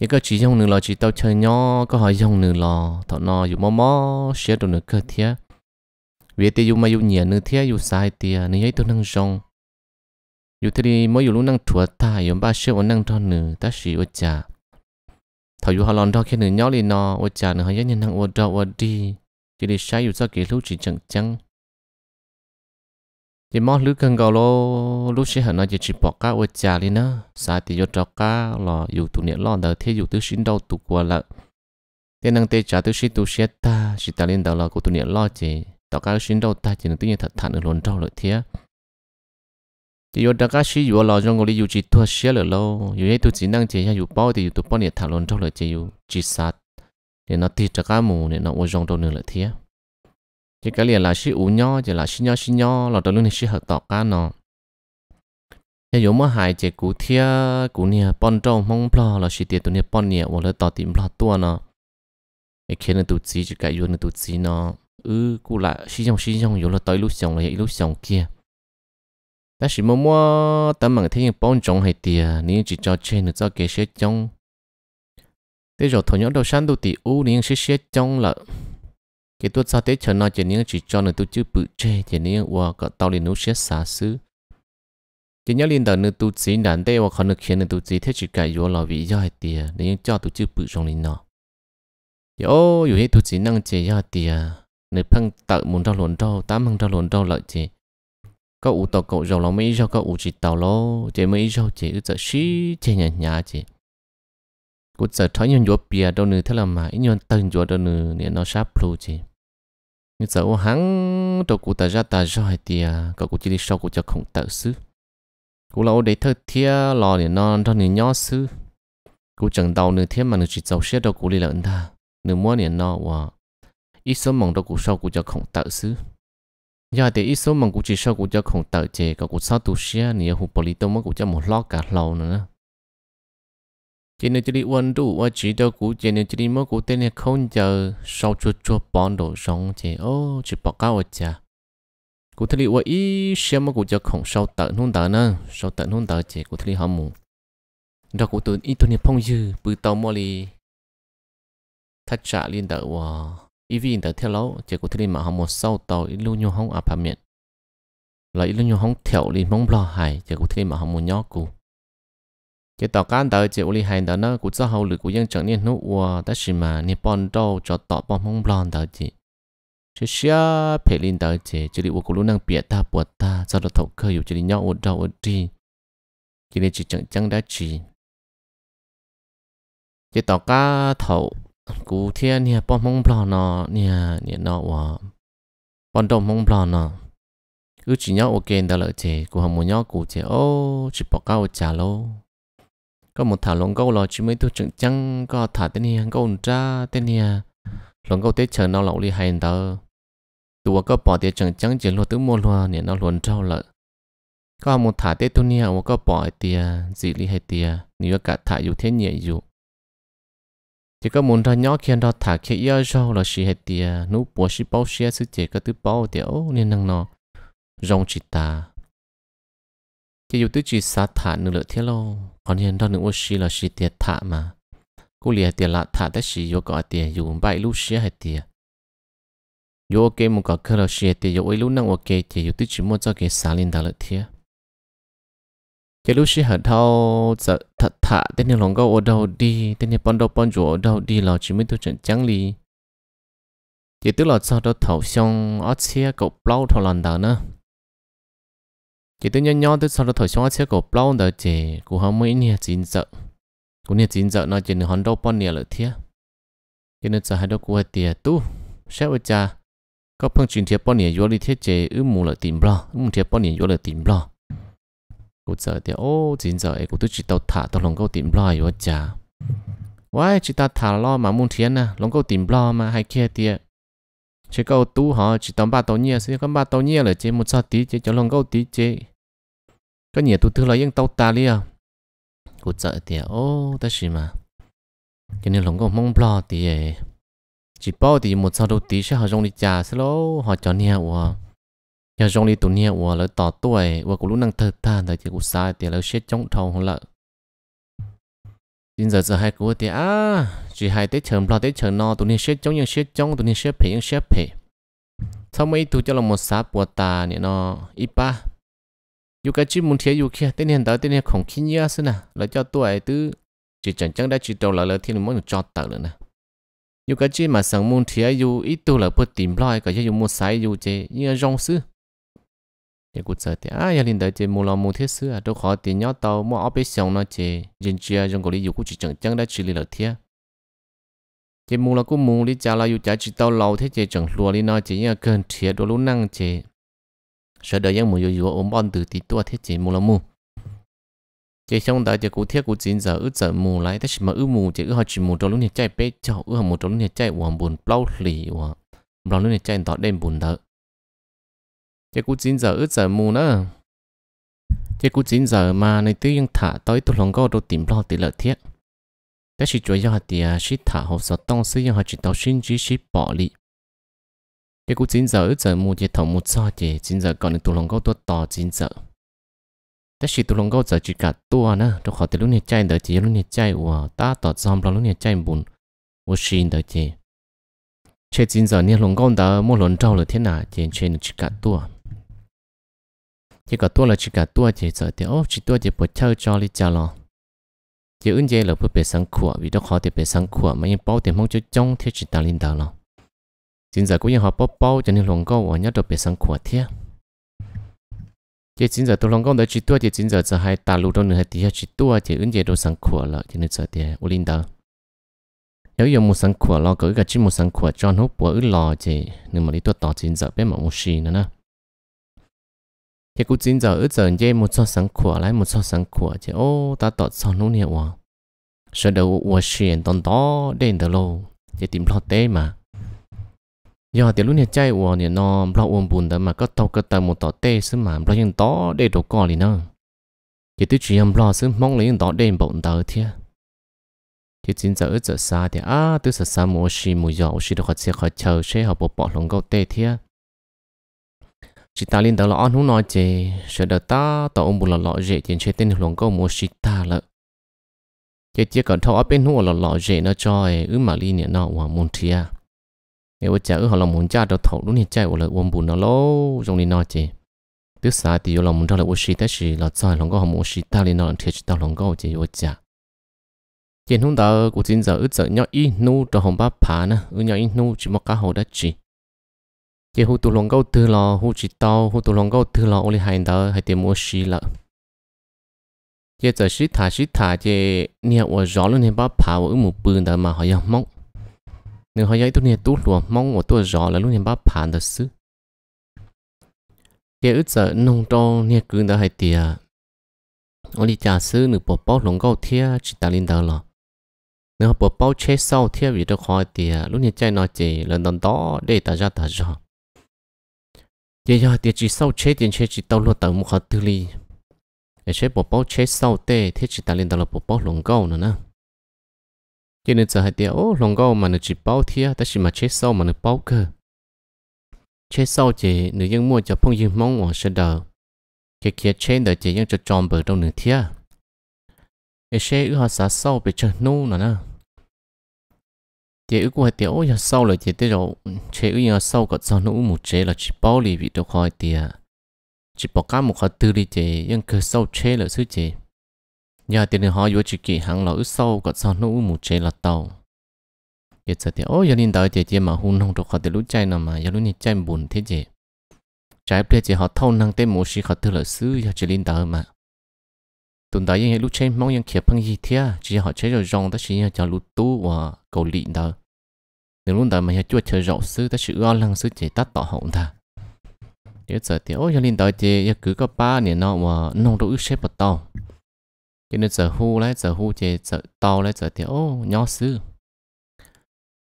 nhà có chỉ dùng nửa lò chỉ tàu chơi nhỏ có hỏi dùng nửa lò thọ nò dùng mò mò xé đồ nửa cơ thiệt vì tiêu mà dùng nhẹ nửa thiệt dùng sai tiề nửa ấy tôi nâng rong อยู่ที่ไม่อยู่รู้นั่งถั่วตายอยู่บ้าเชื่อว่านั่งทอนหนึ่งตาสีอจ่าถ้าอยู่ฮอลอนทอแค่หนึ่งย้อนเลยนออจ่าหนึ่งหายยันนั่งอดอดดีจะได้ใช้อยู่สักกี่ลูกจีจังจังยี่มอลูกกันก็โลลูกเชื่อหน่อยจะจีบอกก้าอจ่าเลยนะสายติยจอกก้าหล่ออยู่ตุเนี่ยหล่อเดอเที่อยู่ตุชินดาวตุกัวละเตนังเตจ่าตุชิตุเชตาชิตาลินดาวหล่อกูตุเนี่ยหล่อเจต่อก้าชินดาวตาจีนตุเนี่ยถัดถัดหนึ่งหล่นดาวเลยเทีย thì yo đã các sĩ yo lo trong người yo chỉ thua xé rồi lo yo ấy tôi chỉ năng chỉ yo bao thì yo tôi bao nhiêu thảo luận trong lời chỉ yo chỉ sát thì nó thì chắc các mù thì nó vô trong đâu nữa là thế chỉ cái liền là sĩ u nho chỉ là sĩ nho sĩ nho là tôi luôn thì sĩ hợp tọt cá nó thì yo mà hại chỉ cú thia cú nia bon trong mong plo là sĩ tiền tôi nia bon nia hoặc là tọt tìm plo tua nó cái kia nó tụt chỉ chỉ cái yo nó tụt chỉ nó ừ cú lại sĩ trong sĩ trong yo là tới lúc xong là lúc xong kia ta chỉ mua mua ta mà thấy những bông trồng hay tiề nếu chỉ cho trên được cho cái xe trông thế rồi thổi nhớ đầu sáng đầu tỷ u nếu xe xe là cái tuốt sao thế chờ nó chỉ nếu chỉ cho được tu bự chê chỉ nếu qua có tao liền nấu xe xả xứ chỉ nhớ liền đầu nữa tu chỉ đàn tê và còn được khiến được tu chỉ thế chỉ cài vô là vì do hay tiề nếu cho tu chữ bự trong liền nó yo yo hết chỉ năng chế do tiề nếu phăng tạo muốn ra luận đâu tám mang ra luận đâu lợi chế có u tàu cậu rồi lòng mấy rau có u chỉ tàu lo chỉ mấy rau chỉ giờ xí chỉ nhà nhà chỉ cú giờ thấy nhân chúa bia đâu nữa thế là mà ít nhân tân chúa đâu nữa nên nó sắp plu chỉ như giờ u hắn đâu cú ta ra ta ra hay tiề cậu cú chỉ đi sau cú cho không tự xứ cú lâu để thơ thia lò nên non đâu nên nhó xứ cú chẳng đầu nữa thế mà nữa chỉ giàu xe đâu cú đi lận ta nữa mua nên nó wow ít sớm mong đâu cú sau cú cho không tự xứ giờ thì ít số mà cũng chỉ sau cũng cho không tờ chế có cũng sau tu sĩ này hụt polito mà cũng cho một lọ cả lâu nữa chỉ nên chỉ đi uốn đủ và chỉ đâu cũng chỉ nên chỉ đi mất cũng tên này không chờ sau chút chút bón đồ sống chế, ô chỉ bỏ cao ở chà cũng thấy uốn ít xem mà cũng cho không sau tờ nung tờ nữa sau tờ nung tờ chế cũng thấy hâm mù đó cũng tôi ít tụi này phong dư bự tàu mò li thắt trả liên tờ wow ý vì tới theo lâu chỉ có thiên mà họ một sâu tàu ít lưu nhu hông là ít lưu nhu hông thiểu lì mong lo chỉ có thiên mà họ một nhó cụ chỉ tàu can tới chỉ uli hài đó nó cũng cho hậu lực của dân chẳng niên nụ ua ta chỉ mà niên bon đâu cho tọ bon mong lo tới chỉ xia phải linh tới chỉ chỉ đi ua của lúc năng bịa ta buộc ta do đó thấu cơ hiểu chỉ đi nhó ua đâu ua đi chỉ đi chỉ chẳng chẳng đã chỉ chỉ tàu cá thầu cú thiên nè bọn mông bò nọ nè nè nọ wa bọn đồng mông bò cứ chỉ nhau ok đó là chị cú không muốn nhau cú chị ô chỉ bỏ cao trả lô có một thảo lồng câu là chỉ mấy tôi chừng chăng có thả tên nè câu cha tên nè lồng câu tết chờ nó lẩu đi hay đó tụi có bỏ tiền chừng chăng chỉ lo tứ mua lo nè nó luôn trâu lợ có một thả tết tôi nè có bỏ tiền gì đi hay tiền nếu cả thả dù thế nhẹ dù chỉ có muốn ra nhỏ kia đó thả khi yêu rau là xì hết tiề nú bùa xì bao xì sư chế cái thứ bao tiểu nên năng nó rong chỉ ta chỉ dù tứ chỉ sát thả nửa lửa thế lo còn hiện đó nửa xì là xì tiề thả mà cô liệt tiề lạ thả tới xì vô cọ tiề dù bảy lũ xì hết tiề dù ok một cọ khơi là xì tiề dù ấy lũ năng ok chỉ dù tứ chỉ muốn cho cái xà lên đó lửa thế cái lúc xí hở thao giờ thật thà tên như lòng gấu ở đâu đi tên như bón đâu bón chỗ ở đâu đi là chỉ mới tôi chuẩn chẳng lý chỉ tức là sau đó thầu xong ở xe cậu plau thầu lần đầu nữa chỉ tức nhiên nhau tức sau đó thổi xong xe cổ plau đỡ chỉ cũng không mấy nia chín sợ cũng nia chín sợ nó chỉ nó hòn đâu bao nia lợi thia cho nên giờ hai đâu của tiền tu sẽ với cha có phương chuyện thiệp bao nia vô lý thiết chế ư mù lợi tìm lo ư mù thiệp bao nia vô lợi tìm lo กูเจอเดียวโอ้จริงเจอเอกูตุจิตถาตกลงกูติมลอยว่าจ้าว่าจิตถาล้อมามุ่งเทียนนะลงกูติมลอมาให้เคียเดียเชื่อกูตู้หอจิตตองบ้าตัวเนี้ยซึ่งก็บ้าตัวเนี้ยเลยเจมุชอตีเจจะลงกูตีเจก็เหนียตุถือเรายังเตาตาเลียกูเจอเดียวโอ้แต่ชิมาจนี่ลงกูมองปลอตีเอจิตป้อตีมุชอดูตีเชื่อหอจงดิจ่าสโลหอจอเนี้ยว่า nhà rong đi tuổi nia của lỡ tỏ tuổi và cũng lúc năng thơ tha thời thì cũng sai thì lỡ chết trong thầu không lỡ Xin giờ giờ hai của thì à chỉ hai tết chờ lo tết chờ no tuổi nia chết trong nhưng chết trong tuổi nia chết phê nhưng chết phê sau mấy tuổi cho là một xã của ta nè nó ít ipa dù cái chỉ muốn thấy dù kia tên hiện tới tên hiện không khi nhớ xí nè lỡ cho tuổi tứ chỉ chẳng chăng đã chỉ đầu lỡ lỡ thiên muốn cho tờ nữa nè dù cái chỉ mà sáng muốn thấy dù ít tuổi lỡ bớt tìm lo cái dù một sai dù chế như rong xứ để cụ sợ thì à gia đình đời chỉ mua lòng mua thiết sữa đâu à. khó thì nhớ tàu mua áo bé xong nó chỉ dân chia dùng cổ lý dụ cũng chỉ chẳng chẳng đã chỉ lý lợi thiết chỉ mua là cũng mua lý cha là dụ cha chỉ tàu lâu thế chỉ chẳng lùa lý nó chỉ nhớ cần thiệt đồ lúc năng chỉ sợ đợi dân mua dụ dụ ổn bon từ tí tua thế chỉ mua là mua chỉ xong đời chỉ cụ thiết cụ chín giờ ướt giờ mua lại thế chỉ mà ướt mua chỉ ướt họ chỉ mua đồ lúc này chạy bé cho ướt họ mua đồ lúc này chạy uổng buồn bao lì uổng bao lúc này chạy đỏ đêm buồn đỡ Thế cú chín giờ ít giờ mù nữa. Thế cú chín giờ mà này tư yên thả tới tôi lòng gò đồ tìm lo tìm lợi thiết. Thế chỉ chúa yêu hạt tìa sĩ à, thả hồ sở tông sư yên hạt chỉ tàu sinh chỉ sĩ bảo lý, Thế cú chín giờ ướt giờ mù chế thầu một so chế chín giờ còn tụ lòng gò đồ tỏ chín giờ. Thế chỉ tôi lòng gò giờ chỉ cả tua nữa. tôi khó tỷ lúc này chạy đợi chế lúc này chạy ủa ta tỏ dòm lo lúc này chạy buồn, Ủa xin đợi chế. Chế chín giờ nha lòng gò đồ mô lộn trâu lợi thế nào chế chế nó chỉ cả tua chỉ có tua là chỉ cả tua chỉ sợ thì ô chỉ tua chỉ bộ chơi cho đi chả lo chỉ ứng chế là bút bề sáng khủa vì đó khó thì bề sáng khủa mà những bao tiền mong cho trong thì chỉ ta linh đạo lo chính giờ cũng như họ bao bao cho nên lòng câu và nhất là bề sáng khủa thế chỉ chính giờ tôi lòng câu đó chỉ tua chỉ chính giờ giờ hai ta lụt đâu nữa thì chỉ tua chỉ ứng chế đồ sáng khủa là cho nên giờ thì ô linh đạo nếu dùng một sáng khủa lo gửi cái chỉ một sáng khủa cho nó bỏ ứ lò chỉ nhưng mà đi tua tỏ chính giờ bé mà một xì nữa nè thì cũng chính giờ ở giờ dễ một số sáng của lại một số sáng của chứ ô ta tọt cho nông hiệu à sợ đầu ua xuyên tòn đó đến đó lâu chỉ tìm lo tê mà giờ thì lúc này chạy ua này nó lo uống bùn đó mà có tàu có tàu một tàu tê xứ mà lo những đó để đồ cò nữa chỉ tôi chỉ em lo mong lấy những đó đến bọn tàu thia thì chính giờ ít giờ xa thì à tôi sợ xa mua xì mua dầu được họ sẽ họ chờ sẽ họ bỏ bỏ lòng câu tê thia chị ta liên đó là on nói chè sợ đợt ta tao ông bù là lọ dễ tiền chế tên luồng câu mua chị ta lợ chế chế còn thâu ở bên hú là lọ dễ nó cho ấy ứ mà li nè nó hoàn môn thia nếu chả ứ họ là muốn cha đầu thầu lúc này chạy là ông bù nó lâu trong đi nói chè tức xa thì lòng muốn cho là ô chị ta xì là sai lòng có họ mua chị ta liên nó thiệt thiệt ta lòng có chè ô chả trên hôm đó cũng chính giờ ứ giờ nhau ít nu cho hồng ba phá nè ứ nhau ít nu chỉ một cá hồ đã chỉ giờ hú tụ lòng câu tư lò hú chỉ tao hú tụ lòng câu tư lò ôi hai đó hai tiền mua xí lợ giờ giờ xí thả xí thả giờ nhà ở rõ luôn nên bắp phá ở một bươn đó mà họ yêu mong nếu họ yêu tụ nhà tụ lùa mong ở tụ rõ là luôn nên bắp phá đó xứ giờ ít giờ nông trâu nhà cứ đó hai tiền ôi đi trả xứ nửa bộ bao lòng câu thia chỉ ta linh đó lò nếu họ bộ bao chế sau thia vì đó khỏi tiền lúc nhà chạy nói chỉ lần đó để ta ra ta ra giờ giờ tiệt chỉ sau chế tiền chế chỉ tàu luôn tàu một khó tư li để e chế bộ bao chế sau tê thế chỉ ta lên tàu là bộ bao lồng câu nữa nè cho nên giờ hai tiệt ô oh, lồng câu mà nó chỉ bao thia ta chỉ mà chế sau mà nó bao cơ chế sau chỉ nữ dân mua cho phong dân mong ở sẽ đờ kia kia chế đờ chỉ dân cho tròn bờ đâu nữa thia để chế ư họ xả sau bị chơi nô nữa nè chế ước của tiền ôi giờ sau là chế tới rồi ừ, chế ước giờ sau có cho nó một chế là chỉ bảo lì bị đâu khỏi tiền chỉ bỏ cá một khỏi tư đi chế nhưng cứ sau chế là sư chế giờ tiền họ vừa chỉ kỳ hàng là ước sau có cho nó một chế là tàu giờ giờ tiền ôi giờ nên đợi chế chế mà hôn không đâu khỏi tiền lúc chạy nào mà giờ lúc này chạy buồn thế chế trái bây chế họ thâu năng tới một sĩ khỏi tư là sư giờ chế nên đợi mà tuần đấy những lúc trên mong những kia phong gì thế à? chỉ họ chế rồi rong ta chỉ nhà chọn lụt tu và cầu lị đó nếu lúc đó mà nhà chua chơi rậu sư ta chỉ lo lắng sư chỉ tắt tỏ hậu ta nếu giờ thì ôi nhà linh đó chỉ cứ có ba ba 年 nó và nông đồ ước xếp bắt tao cho nên giờ hu lấy giờ hu chỉ giờ tao lấy giờ thì ô nhỏ sư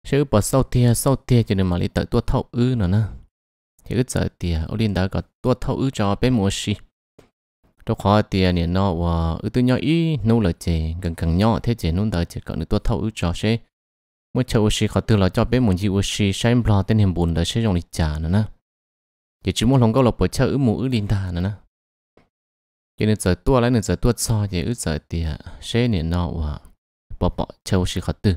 sư bỏ sau tia sau tia cho nên mà đi tới tua thâu ư nữa nè thì cứ giờ thì ô linh đó có tua thâu ư cho bé mua xì trong khó tiền này nó và ưu tư nhỏ ý nô là chè gần gần nhỏ thế chè nôn đời chè cậu được tuột thâu ưu cho xe mỗi chờ ưu xì khó tư là cho bé muốn gì ưu xì xem lo tên hiểm bùn đời xe dòng lịch trả nữa nè chỉ chú muốn lòng câu là bởi chờ ưu mù ưu linh đà nữa nè cho nên giờ tua lấy nên giờ tua so thì ưu giờ tiền xe nè nó và bỏ bỏ chờ ưu xì khó tư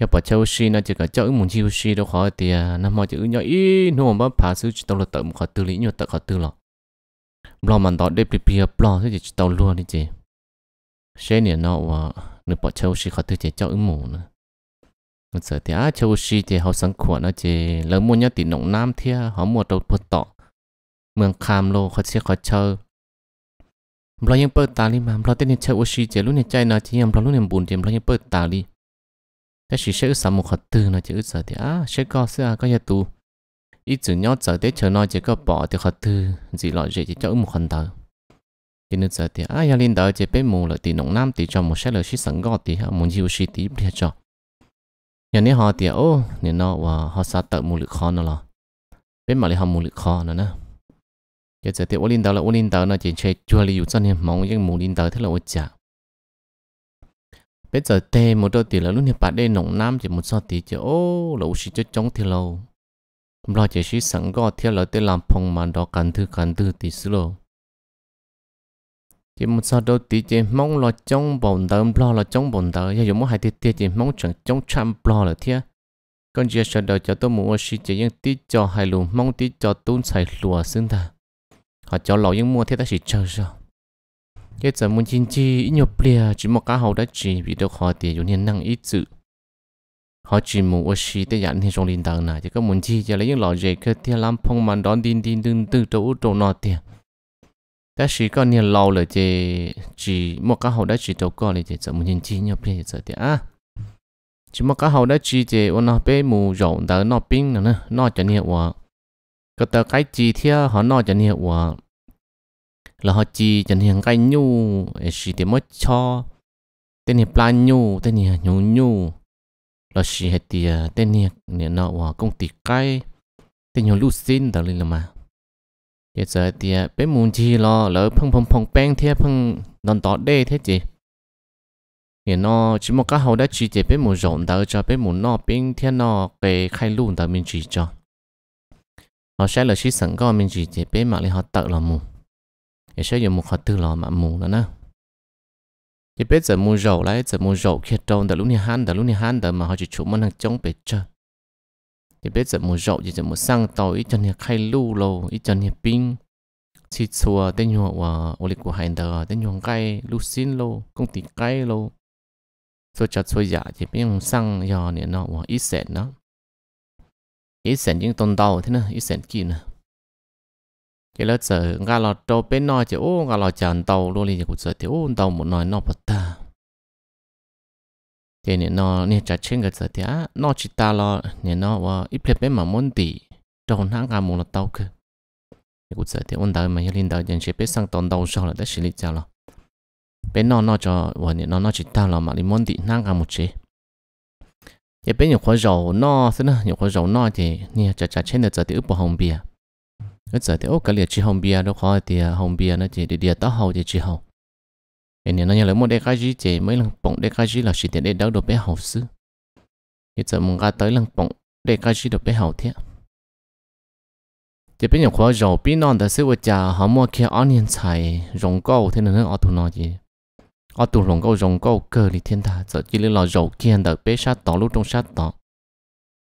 giờ bỏ chờ ưu xì nó chỉ có cho ưu muốn gì ưu xì đâu khó tiền nằm mò chữ nhỏ ý nô mà phá sư chỉ tao là tự một khó tư lý nhiều tự khó tư lọ ปลอมันต่อได้เปียบปลอที่จะเตาลัวนี่จีเชนเนี่ยเนาะว่านึกปอเชลซีเขาตัวจะเจ้าอึหมูนะมันเสียที่อาเชลซีเจเขาสังขวนนะเจแล้วมุ่งยติหนองน้ำเที่ยเขาหมดตัวพดต่อเมืองคามโลเขาเชื่อเขาเชื่อเรายังเปิดตาลีมาเราเต้นเชื่อโอชีเจรู้ในใจนะจียังเรารู้ในบุญเจเรายังเปิดตาลีแต่สิเชื่อสามุขตื่นนะเจอึศเสียที่อาเชื่อก็เสื้อก็ยาตู ý chủ nhau giờ tới chờ nói chỉ có bỏ thì khó thư gì loại gì chỉ cho một hòn thờ thì nên giờ thì ai lên đó chỉ biết mua lại thì nông nam thì cho một xe là sĩ sẵn gọt thì họ muốn gì sĩ thì bây cho nhà này họ thì ô nên nó và họ sa tự mua lực khó nó là biết mà lại họ mua lực khó nữa. nè giờ giờ thì ô lên đó là ô lên đó nó chỉ chơi chua liu cho nên mong những mua lên đó thế là ô chả bây giờ tê một đôi thì là lúc này bạn đây nông nam chỉ một so tí chỉ ô lẩu sĩ cho chống thì lâu lo chỉ sĩ sẵn có theo lời tới làm phong mà đó cần thứ cần thứ tí xí lộ chỉ một sao đâu tí chỉ mong lo chống bồn tờ lo lo chống bồn tờ giờ dùng một hai tí tí chỉ mong chẳng chống trăm lo là thế còn giờ sợ đầu cho tôi muốn sĩ chỉ những tí cho hai lù mong tí cho tuôn xài lùa xưng ta họ cho lo những mua thế ta chỉ chờ sao giờ giờ muốn chín chi ít nhiều plea chỉ một cá hầu đã chỉ vì được khó tiền dùng hiện năng ít sự họ chỉ muốn ở xí để nhận thì trong linh đàng này chỉ có muốn chi giờ lấy những lọ dễ cái tiền làm phong mà đón tin tin tin từ chỗ chỗ nọ tiền ta chỉ có nhiều lâu là chỉ chỉ một cái hậu đã chỉ đâu có rồi chỉ sợ muốn nhìn chi nhập liền sợ tiền à chỉ một cái hậu đã chỉ chỉ ở nó bé mù rộng tới nọ pin nữa nữa nó cho nhiều quá cái tờ cái chi thì họ nó cho nhiều quá là họ chỉ cho nhiều cái nhu chỉ để mất cho tên này plan nhu tên này nhu nhu là chỉ hết thì à, tên nhạc nên nó và công ty cái tên nhiều lúc xin đó lên mà giờ giờ thì bé muốn chi lo lỡ phăng phăng phăng beng thế phăng non tỏ đê thế chị nè dạ nó chỉ một cái hậu đã chỉ để bé muốn rộn đó cho bé muốn nó bên thế nó cái khai luôn đó mình chỉ cho họ sẽ là chỉ sẵn có mình chỉ để bé mà lại họ tự là mù dạ sẽ dùng một họ tự là mà mù nữa nè chỉ biết giờ mua rầu lại giờ mua rầu kia trâu đã lúc này han đã lúc này han đã mà họ chỉ chủ món hàng chống bể chơi chỉ biết giờ mua rầu chỉ giờ mua sang tàu ít chân nhà khai lưu lô ít chân nhà pin chỉ xua tên nhọ và ô lịch của hành đờ tên nhọ cây lưu xin lô công ty cây lô rồi chặt rồi giả chỉ biết dùng sang giờ này nó và ít sẹn đó ít sẹn những tôn đầu thế nào ít sẹn kia nè cái lớp giờ ngà lò trâu bên nọ chứ ô ngà lò chàn tàu luôn liền cũng giờ thì ô tàu một nói nó bớt ta thế nè nó nè trả trên cái giờ thì á nó chỉ ta lo nè nó và ít pleb bên mà muốn tỷ trâu nãng gà muốn là tàu cơ thì cũng giờ thì ôn tàu mà hiện tàu dân sẽ biết sang tàu tàu sau là đã xử lý cho lo bên nọ nó cho và nè nó nó chỉ ta lo mà đi muốn tỷ nãng gà một chế thì bên nhiều khói dầu nó thế nào nhiều khói dầu nó thì nè trả trả trên cái giờ thì ướp bò hồng bia cái giờ thì ô cái liệt chỉ hồng bia đâu khó thì à, hồng bia nó chỉ để địa tao hầu thì chỉ hậu. cái này nó nhớ lấy một đế cái gì chỉ mấy lần bỗng đế cái gì là chỉ để để đâu được bé hậu sư. cái giờ mình ra tới lần bỗng đế cái gì được bé hậu thế chỉ bên nhà khóa giàu bên non đã sẽ vợ cha họ mua kia onion xài rồng câu thế nên nó ở tụ nó gì ở tụ rồng câu rồng câu cờ thì thiên ta giờ chỉ là giàu kia đợi bé sát tỏ lúc trong sát tỏ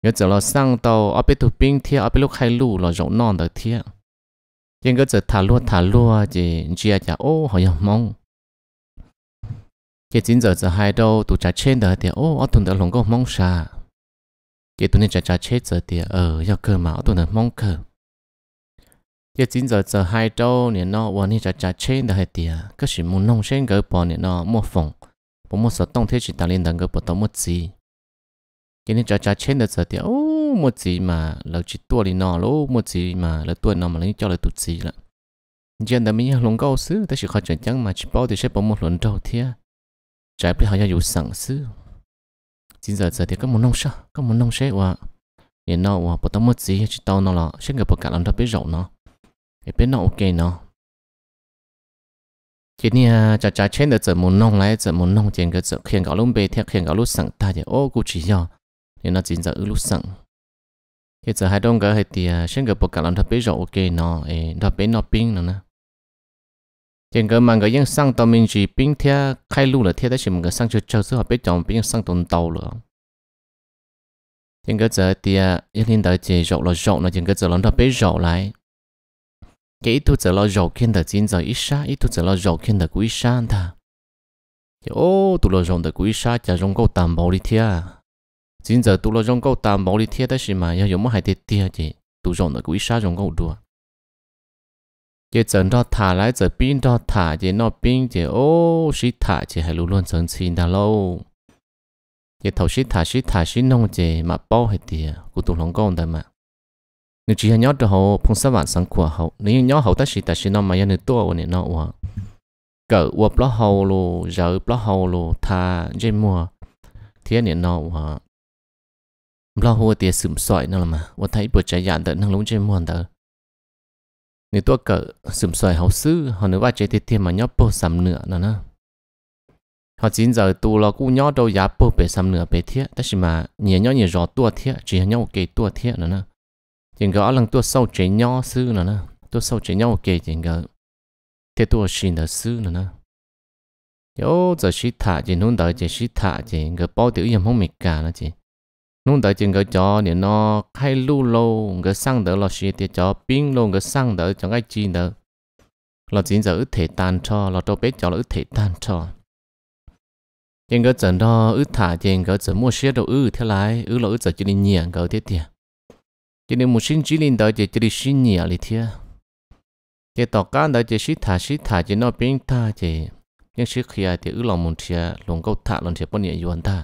nhớ giờ là sang tàu ở bên tụt pin thia ở bên lúc hai lù là rộng non được thia nhưng cái giờ thả lúa thả lúa chỉ chia chả ô họ yếm mong cái chính giờ giờ hai đâu tụt chả trên được thì ô ở tụt đời lòng có mong xa cái tuần nên chả chả chết giờ thì ở ờ, do cơ mà ở tuần đời mong cơ cái chính giờ giờ hai đâu nè nó วัน nè chả chả trên đời thì à, cái gì muốn nông sen cái bọn nè nó mua phòng bọn mua sợ tông thế chỉ ta lên đằng cái bọn tao mất gì cái này cho cho trên được giờ thì ô một gì mà là chỉ tua đi nọ lỗ một gì mà là tua nọ mà lấy cho là tụt gì lận giờ đã mình lồng câu xứ ta chỉ khó chuyện chẳng mà chỉ bao thì sẽ bỏ một lần đầu thì trái bị họ ra dù sẵn xứ xin giờ giờ thì có một nông sao có một nông sẽ qua để nọ qua bỏ tao một gì chỉ tao nó là sẽ gặp cả lần đó biết rộng nó để biết nó ok nó chỉ nha chả chả trên được giờ một nông lại giờ một nông chuyện cái giờ khiến cả lúc bê theo khiến cả lúc sẵn ta thì ô cũng chỉ nhau nên nó chính giờ ư lúc sẵn khi giờ hai đông cái hay thì xem cái bộ cả làm thập bế rồi ok nó ấy thập bế nó pin nữa nè trên cái mà cái những sang tàu mình chỉ pin theo khai lưu là theo đó chỉ mình cái sang chơi chơi số học biết chọn pin sang tồn tàu rồi trên cái giờ thì những à, thiên đời chỉ rộng là rộng nó trên cái giờ làm thập bế rộng lại cái ít thuốc giờ lo rộng khiến đời chính giờ ít xa ít thuốc giờ lo rộng khiến đời quý xa ta ô tụi lo rộng đời quý xa chả rộng câu tạm bảo đi theo chính giờ tụ lo rong câu tà mẫu đi thiệt đấy xí mà giờ giống mà hai thiệt thiệt chứ tụ rong nó quý rong câu đùa giờ chân đó thả lại giờ pin đó thả giờ nó pin giờ ô xí thả giờ hai luôn chân xin đã lâu giờ thầu xí thả xí thả xí nông giờ mà bao hết tiệt của tụ lòng câu đấy mà nếu chỉ nhớ được hậu phong sa vạn sáng của hậu nếu nhớ hậu ta xí ta xí nó mà giờ nó tua này nó ua cỡ ua pló hậu lô giờ pló hậu lô thả giờ mua thiên này nó ua lo hùa tiệt sụm sỏi nữa mà và thấy bộ trái dạng tớ năng lúng trên muôn tờ, nếu tôi cỡ sụm sỏi hậu sư họ nếu ba chế tiệt thêm mà nhóc bộ sắm nữa nó nó họ chín giờ tu lo cũng nhóc đâu giá bộ bể sầm nữa bể thiết đó mà nhẹ nhóc nhẹ rõ tua thiết chỉ nhóc kề tua thiết nữa, nó chừng gõ lần tua sâu chế nhóc sư nữa, nó tua sâu chế nhóc kề chừng gõ thế tua xin tớ sư nữa, nó yo giờ xí thả chỉ nôn đợi chỉ xí thả chỉ người bao tiểu yếm không mệt cả nữa chỉ nung tới chừng cái chó thì nó hay lu lô cái sang đỡ là xí thì chó pin lô cái sang đỡ cho cái chi đỡ là chính giờ thể tan cho là cho bé chó là thể tan cho chừng cái trận đó ướt thả chừng cái trận mua xe đồ ướt thế lại ướt là ướt giờ chỉ đi nhẹ cái thế tiền chỉ đi một xin chỉ linh tới chỉ chỉ đi xin nhẹ là thế chỉ tỏ can tới chỉ xí thả xí thả chỉ nó pin thả chỉ nhưng xí ai thì ướt lòng muốn thia lòng câu thả lòng thia bao nhiêu yên thả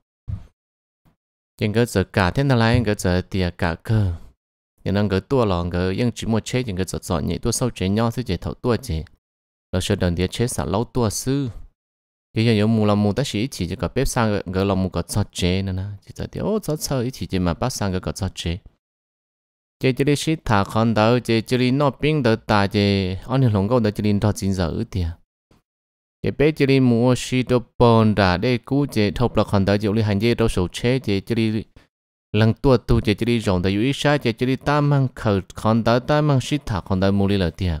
ยังก็จะกาเท่านั้นไรยังก็จะเตียกาเกอยังนั่งก็ตัวหลองก็ยังจิ้มว่าเช็ดยังก็จะจอดเนี่ยตัวเศร้าเจียนย่อซื้อเจียเท่าตัวเจียเราเชื่อเดินเดียเช็ดสารเล่าตัวซื้อยังยัง有木了木但是一起这个别三个个老木个做结呢呢就在掉哦做错一起就嘛把三个个做结这这里是他看到这这里那边的大姐，俺们龙沟的这里到今早一点。cái bé chỉ đi mua xí đồ bòn đã để cú chế thọc là khoản đã dụng đi hành chế đồ sổ chế chế chỉ đi lần tua tu chế chỉ đi rộng tài dụng ít sai chế chỉ đi ta mang khờ còn đã ta mang xí thả còn đã mua dạ, đi lời tiền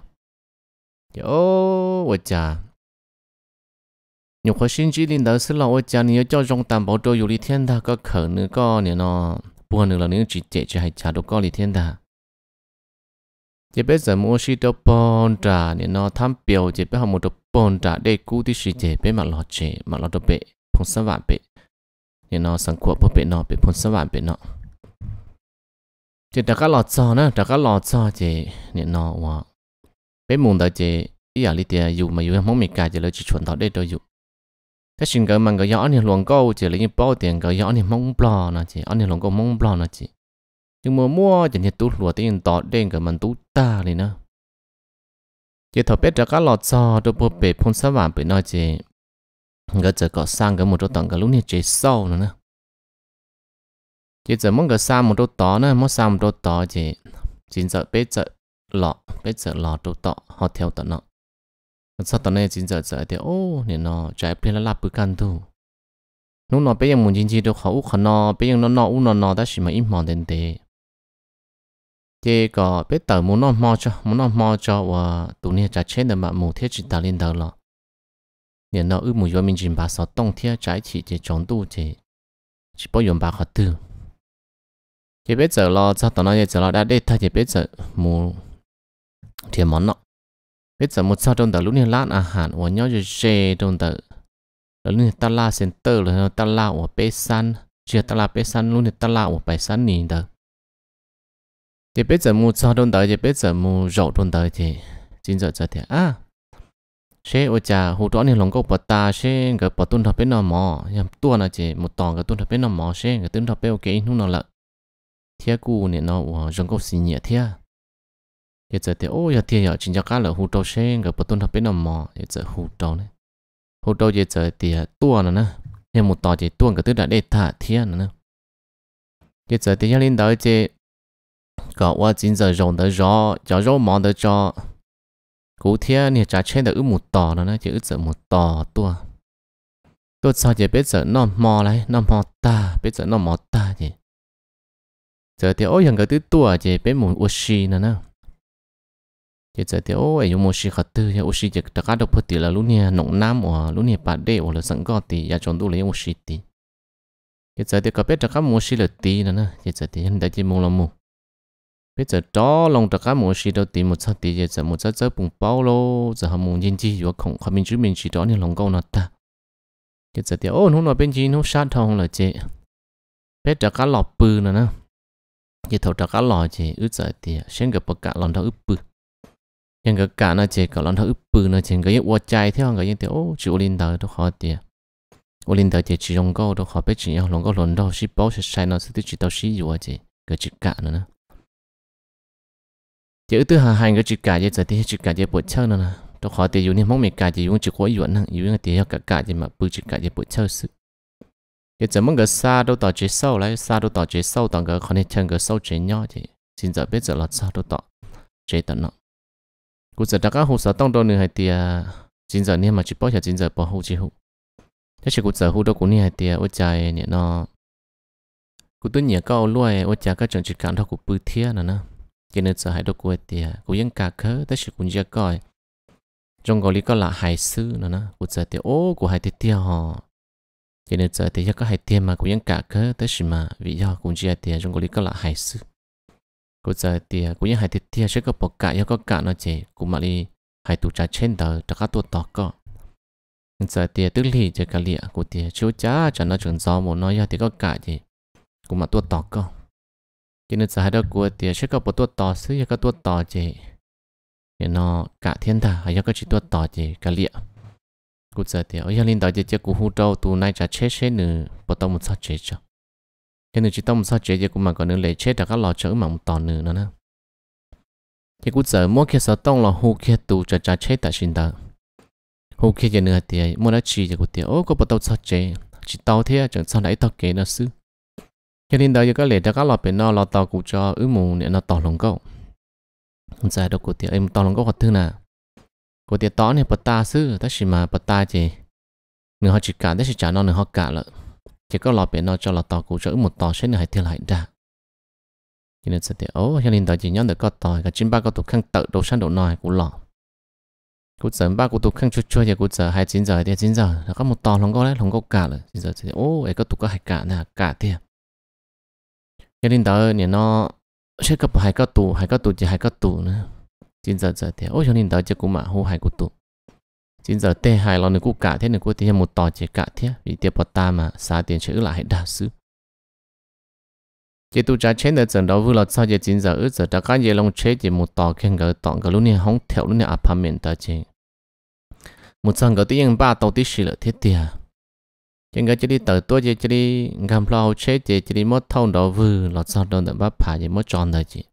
chế ô ôi cha nhiều khó sinh chỉ linh đó xí là ôi cha nếu cho rộng tạm bảo đồ dụng đi thiên ta có khờ nữa có nè nó buồn nữa là nếu chỉ chế chỉ hay trả đồ có đi thiên ta chế bây giờ mua xí đồ bòn đã nè nó tham biểu chế bây học mua đồ ปนจะได้กู้ที่ชีเจเป็นมาลอเจมาลอดเปพงสว่า์เปยนอสังขวบเปเนอเปพงสว่า์เปเนอเจแต่ก็หลอดซอนะแต่ก็หลอดซอเจเนี่ยนอว่า เป็นมุนตาเจอีหยาลิเตียอยู่มาอยู่ในมงมีกาเจเลยจะชวนต่อได้ตัวอยู่แต่สิ่งกิดมันก็ย้อนเนี่ยหลวงก็เจเลยยิ่งเป้าเตียงก็ย้อนเนี่ยมงปลอนะเจอันเนี่ยหลวงก็มงปลอนะเจยังมัวมัวจะเนี่ยตู้หลวงเตียังต่อเด้งกับมันตู้ตาเลยนะ chỉ thọ biết ra các lọt giò đồ bộ bể phun sa vàng bị nói gì người giờ có sang cái một chỗ tặng cái lúc này chế sâu nữa nè chỉ giờ muốn cái sang một chỗ tỏ nữa muốn sang một chỗ tỏ chỉ, chỉ giờ biết giờ lọ biết giờ lọ chỗ tỏ họ theo tận nó sau tận này chỉ giờ giờ thì ô này nó trái bên là lạp bự căn tu lúc nó bây giờ muốn chính chỉ được học u khẩu nó bây giờ nó nó u nó nó đã chỉ mà im mòn đến thế thì có biết tờ muốn nó mò cho muốn nó mò cho và tụi nè trả chết được mà mù thiết chỉ ta lên đầu lọ nên nó ư mù vô mình chỉ bà sáu tông thiết trái chỉ chỉ chọn tu chỉ chỉ bao nhiêu bà khó tư thì biết giờ lo cho tụi nó giờ lo đã đây ta thì biết giờ mù thì món nó biết giờ một sao trong tờ lúc này lát à hẳn và nhau rồi chê trong tờ lúc này ta la center rồi ta la ở bê san chưa ta la bê san lúc này ta la ở bên san nhìn tờ thì biết giờ mua sao đôn tới thì biết giờ mua rau đôn tới thì chính giờ giờ thì à xe ở nhà hồ đó này lòng có bớt ta xe cái bờ tuôn thập bên nào mò nhầm tuôn là chỉ một tòn cái tuôn thập bên nào mò xe cái tuôn thập bên ok nó nào lợn thiệt cú này nó rong có xì nhẹ thiệt giờ giờ thì ô giờ thiệt giờ chính giờ cá là hồ đó xe cái bờ tuôn thập bên nào mò giờ giờ hồ đó này hồ đó giờ giờ thì tuôn là nè nhầm một tòn chỉ tuôn cái tuôn đã để thả thiệt là nè giờ giờ thì gia linh đó chỉ có qua chính giờ rồng đó rõ cho rô mòn đó cho cụ thia nè trả trên đó ư một tò nó nó chỉ ư sợ một tò tua tôi sao chỉ biết sợ nó mò lại nó mò ta biết sợ nó mò ta gì giờ thì ôi hàng cái thứ tua chỉ biết một oshi nữa nè chỉ giờ thì ôi dùng gì khát thứ, ước gì chỉ tất cả đều phật tỷ là lúc nè nông nam hoặc lúc nè bà đệ hoặc là sẵn có thì giờ chọn đủ lấy oshi tỷ chỉ giờ thì có biết tất cả gì là tỷ nữa nè chỉ giờ thì hiện tại chỉ mong là mong bây giờ đó lòng tất cả mọi sự đều tìm một chút tiền giờ một chút chút bùng bao lô giờ họ muốn nhìn chi vừa không không mình chú mình chỉ đó nên lòng câu nát ta bây giờ thì ô nó nói bên chi nó sát thông là chị bây giờ cả lọ bự nữa nè giờ thầu tất cả lọ chị ước giờ thì xem cái bậc cả lòng thầu ước bự nhưng cái cả nó chị cả lòng thầu ước bự nó chị cái ô trái theo cái như thì ô chịu linh đời đó khó tiền ô linh đời thì chỉ lòng câu đó khó biết chỉ nhau lòng câu lòng đâu chỉ bao sẽ sai nó sẽ chỉ tao chỉ vừa chị cái chỉ cả nữa nè chỉ thứ hai hai cái chỉ cả giờ giờ thì chỉ cả giờ bộ chơi nữa nè tôi khó thì dùng những món miệng cả giờ dùng chỉ khó dùng nè dùng cái họ cả cả giờ mà bự chỉ cả giờ bộ chơi sự cái giờ mong cái xa đâu tỏ chế sâu lấy xa đâu tỏ chế sâu tỏ cái khó nên chân cái sâu chế nhỏ thì xin giờ biết giờ là sao đâu tỏ chế tận nó cụ giờ đã các hồ sơ tông đôi nữa thì à, xin giờ nên mà chỉ bảo giờ xin giờ bảo hồ chỉ hồ thế chỉ cụ giờ hồ đâu cũng như thì à, ôi trời nè nọ. cụ tôi nhớ câu luôn ôi trời cái chuyện chỉ cảm thôi cụ bự thiệt nữa nè cho nên sợ hãi đồ của thì cũng vẫn cả khớ tới sự cũng giờ coi trong gọi lý có là hải sư nữa nó cũng giờ thì ô của hải thì tiêu họ cho nên giờ thì có hải tiền mà cũng vẫn cả khớ tới sự mà vì do cũng giờ thì trong gọi lý có là hải sư cũng giờ thì cũng vẫn hải thì tiêu sẽ có bỏ cả có cả nó chỉ cũng mà đi hải tụ trả trên tờ cho các tổ tọt có giờ thì tức lì cho cả lịa của thì chú cha cho nó chuẩn gió một nói ra thì có cả gì cũng mà tổ tọt có chỉ nên giải đó của tiền sẽ có một tuột tỏ xứ và có tuột tỏ chế, thì nó cả thiên thà hay có chỉ tuột tỏ chế, cả liệu cụ giờ thì ở linh đó chế, chỉ cụ hú trâu tu này trả chết chết nữa bắt đầu một sát chế cho thế nữa chỉ tao một sát chế, chỉ cũng mà còn nữa lệ chết đã có lò chở mà một tòn nữa nữa nè chỉ cụ giờ mỗi khi sợ tông là hú khi tu trả trả chết tại sinh đó hú khi giờ nữa thì mỗi đã chỉ chỉ cụ tiền ô có bắt đầu sát chế, chỉ tao thế chẳng sao nãy tao kể nó xứ cho nên đó có lẽ đã có lọ bên nó lọ tàu cụ cho ứ mù nên nó tỏ lòng câu giờ dạ, đâu cụ tiền em tỏ lòng câu hoạt thư nè cụ tiền tỏ này bật ta sư ta chỉ mà bật ta chỉ người họ chỉ cả ta chỉ trả nó người họ cả lợ chỉ có lọ bên nó cho lọ tàu cụ cho ứ một tàu sẽ này thiệt lại ra cho nên sẽ tiền ố cho nên đó chỉ nhớ được có tỏ, cả chín ba có tụ khăn tự đồ săn đồ nòi của lọ cụ giờ ba cụ tụ khăn chua chua thì cụ giờ hai chín giờ thì chín giờ là có một tỏ lòng câu đấy lòng câu cả rồi giờ thì ố ấy có tụ có hai cả nè cả thiệt giờ đến đó nè nó sẽ cấp hai cái tù hai cái tù chỉ hai cái tù nữa chín giờ giờ thế ôi cho nên đó chỉ cũng mà hô hai cái tù chín giờ tê hai lo nữa cũng cả thế nữa cũng thì một tò chỉ cả thế vì tiền bọt ta mà xả tiền chữ lại đa sứ chỉ tu trái chén được trận đó vừa là sau giờ chín giờ ước giờ đã cái gì lòng chế chỉ một tò khen gỡ tọn gỡ lúc này không theo lúc này apartment đó chỉ một trận gỡ tiếng ba tàu tí xì là thiết tiền chúng cái chỉ đi tới tua chỉ chỉ đi gặp lo chế chỉ chỉ đi mất thông đó vừa lọt sau đâu để bắt phải chỉ mất tròn đời chỉ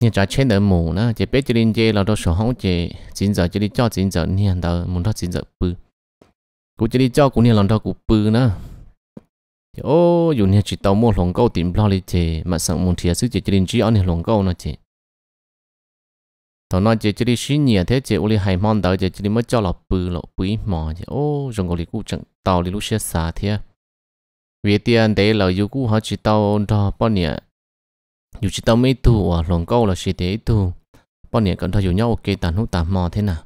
như trái chế đời mù nữa chỉ biết chỉ đi chơi là đâu số hóng chỉ chín giờ chỉ đi cho chín giờ niên đó muốn đó chín giờ bự cũng chỉ đi cho cũng niên lần đó cũng bự nữa ô dù niên chỉ tàu mua lồng câu tìm lo đi chơi mà sẵn muốn thiệt sự chỉ chỉ đi chơi ở lồng câu nữa chỉ nó nói chỉ chỉ đi suy nghĩ thế chỉ uli hay mong đợi chỉ chỉ mới cho lọc bự lọc bự mò chỉ ô rồng gọi cụ chẳng tàu đi lúc xe xa thế à. vì tiền đấy là yêu cụ họ chỉ tàu đó bao nhiêu dù chỉ tàu mấy tu à lòng câu là chỉ thế tu bao nhiêu còn thôi dù nhau ok tàn hút tàn mò thế nào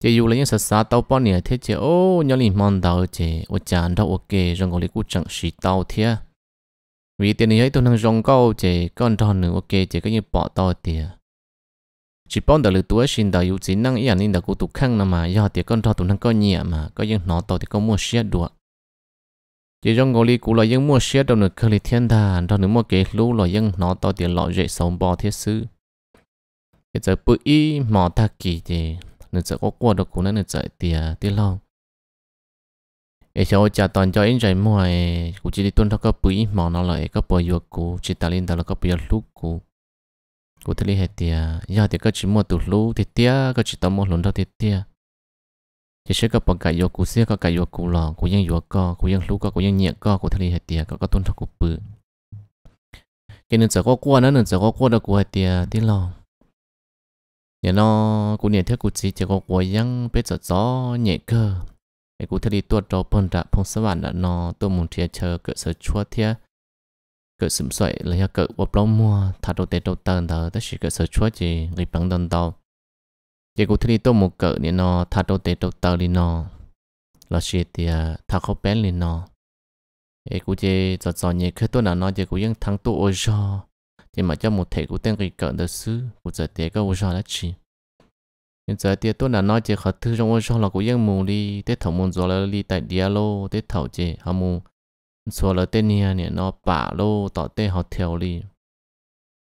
chỉ dù là những sợ xa tàu bao nhiêu thế chỉ ô nhau liền mong đợi chỉ ô chán đâu ok rồng gọi cụ chẳng chỉ tàu thế à. vì tiền này ấy tôi năng rồng câu chỉ con thon nữa ok chỉ có như bỏ tàu tiền chỉ bọn đời lứa tuổi sinh đời yếu chỉ năng ý anh đã đời tụ khăn nằm mà do tiệc con thọ tụ năng có nhẹ mà có những nó tàu thì có mua xe đùa chỉ trong ngồi li cụ là những mua xe đâu được cơ li thiên đà cho những mua kế lũ là những nó tàu thì lọ dễ sống bò thiết sư cái giờ bự y mỏ ta kỳ thì nữa giờ có qua được cũng nữa nữa giờ tiệc tiệc lo ấy cho cha toàn cho anh chạy mua cũng chỉ đi tuân theo các bự y mò nó lại các bò yuộc cụ chỉ ta lên đó là các bự lũ cụ cụ thể hệ tia giờ thì có chỉ mua từ lú thì tia có chỉ tao mua lún đó thì tia chỉ sẽ có bằng cái yo cụ xia có cái yo cụ lò cụ nhân yo co cụ nhân lú co cụ nhân nhẹ co cụ thể hệ tia có có tuân theo cụ bự cái nên sợ có qua nữa nên sợ có qua đâu cụ hệ tia tia lò nhà nó cụ nhẹ theo cụ chỉ chỉ có cụ nhân biết sợ rõ nhẹ cơ cái cụ thể tuột đầu phần đã phong sơ bản nó tôi muốn thiệt chờ cỡ sợ chua thiệt cỡ sụm sợi là cỡ bọc lông mua thà đầu tế đầu tần thờ tất chỉ cỡ sở chúa chỉ người bằng đơn tàu chỉ cụ thì tôi à, một cỡ nên nó thà đầu tế đầu tờ đi nó là chỉ thì thà khó bén lên nó ấy cụ chỉ cho cho nhẹ khi tôi nào nói chỉ cụ những thắng tôi ôi cho chỉ mà cho một thể cụ tên người cỡ đó xứ cụ giờ tế cái ôi cho là chỉ nhưng giờ thì tôi nào nói chỉ khó thứ trong ôi cho là cụ những mù đi tết thầu mù gió là đi tại dialo tết thầu chỉ hàm mù số là tên nia nè nó bả lô tọt tê họ theo li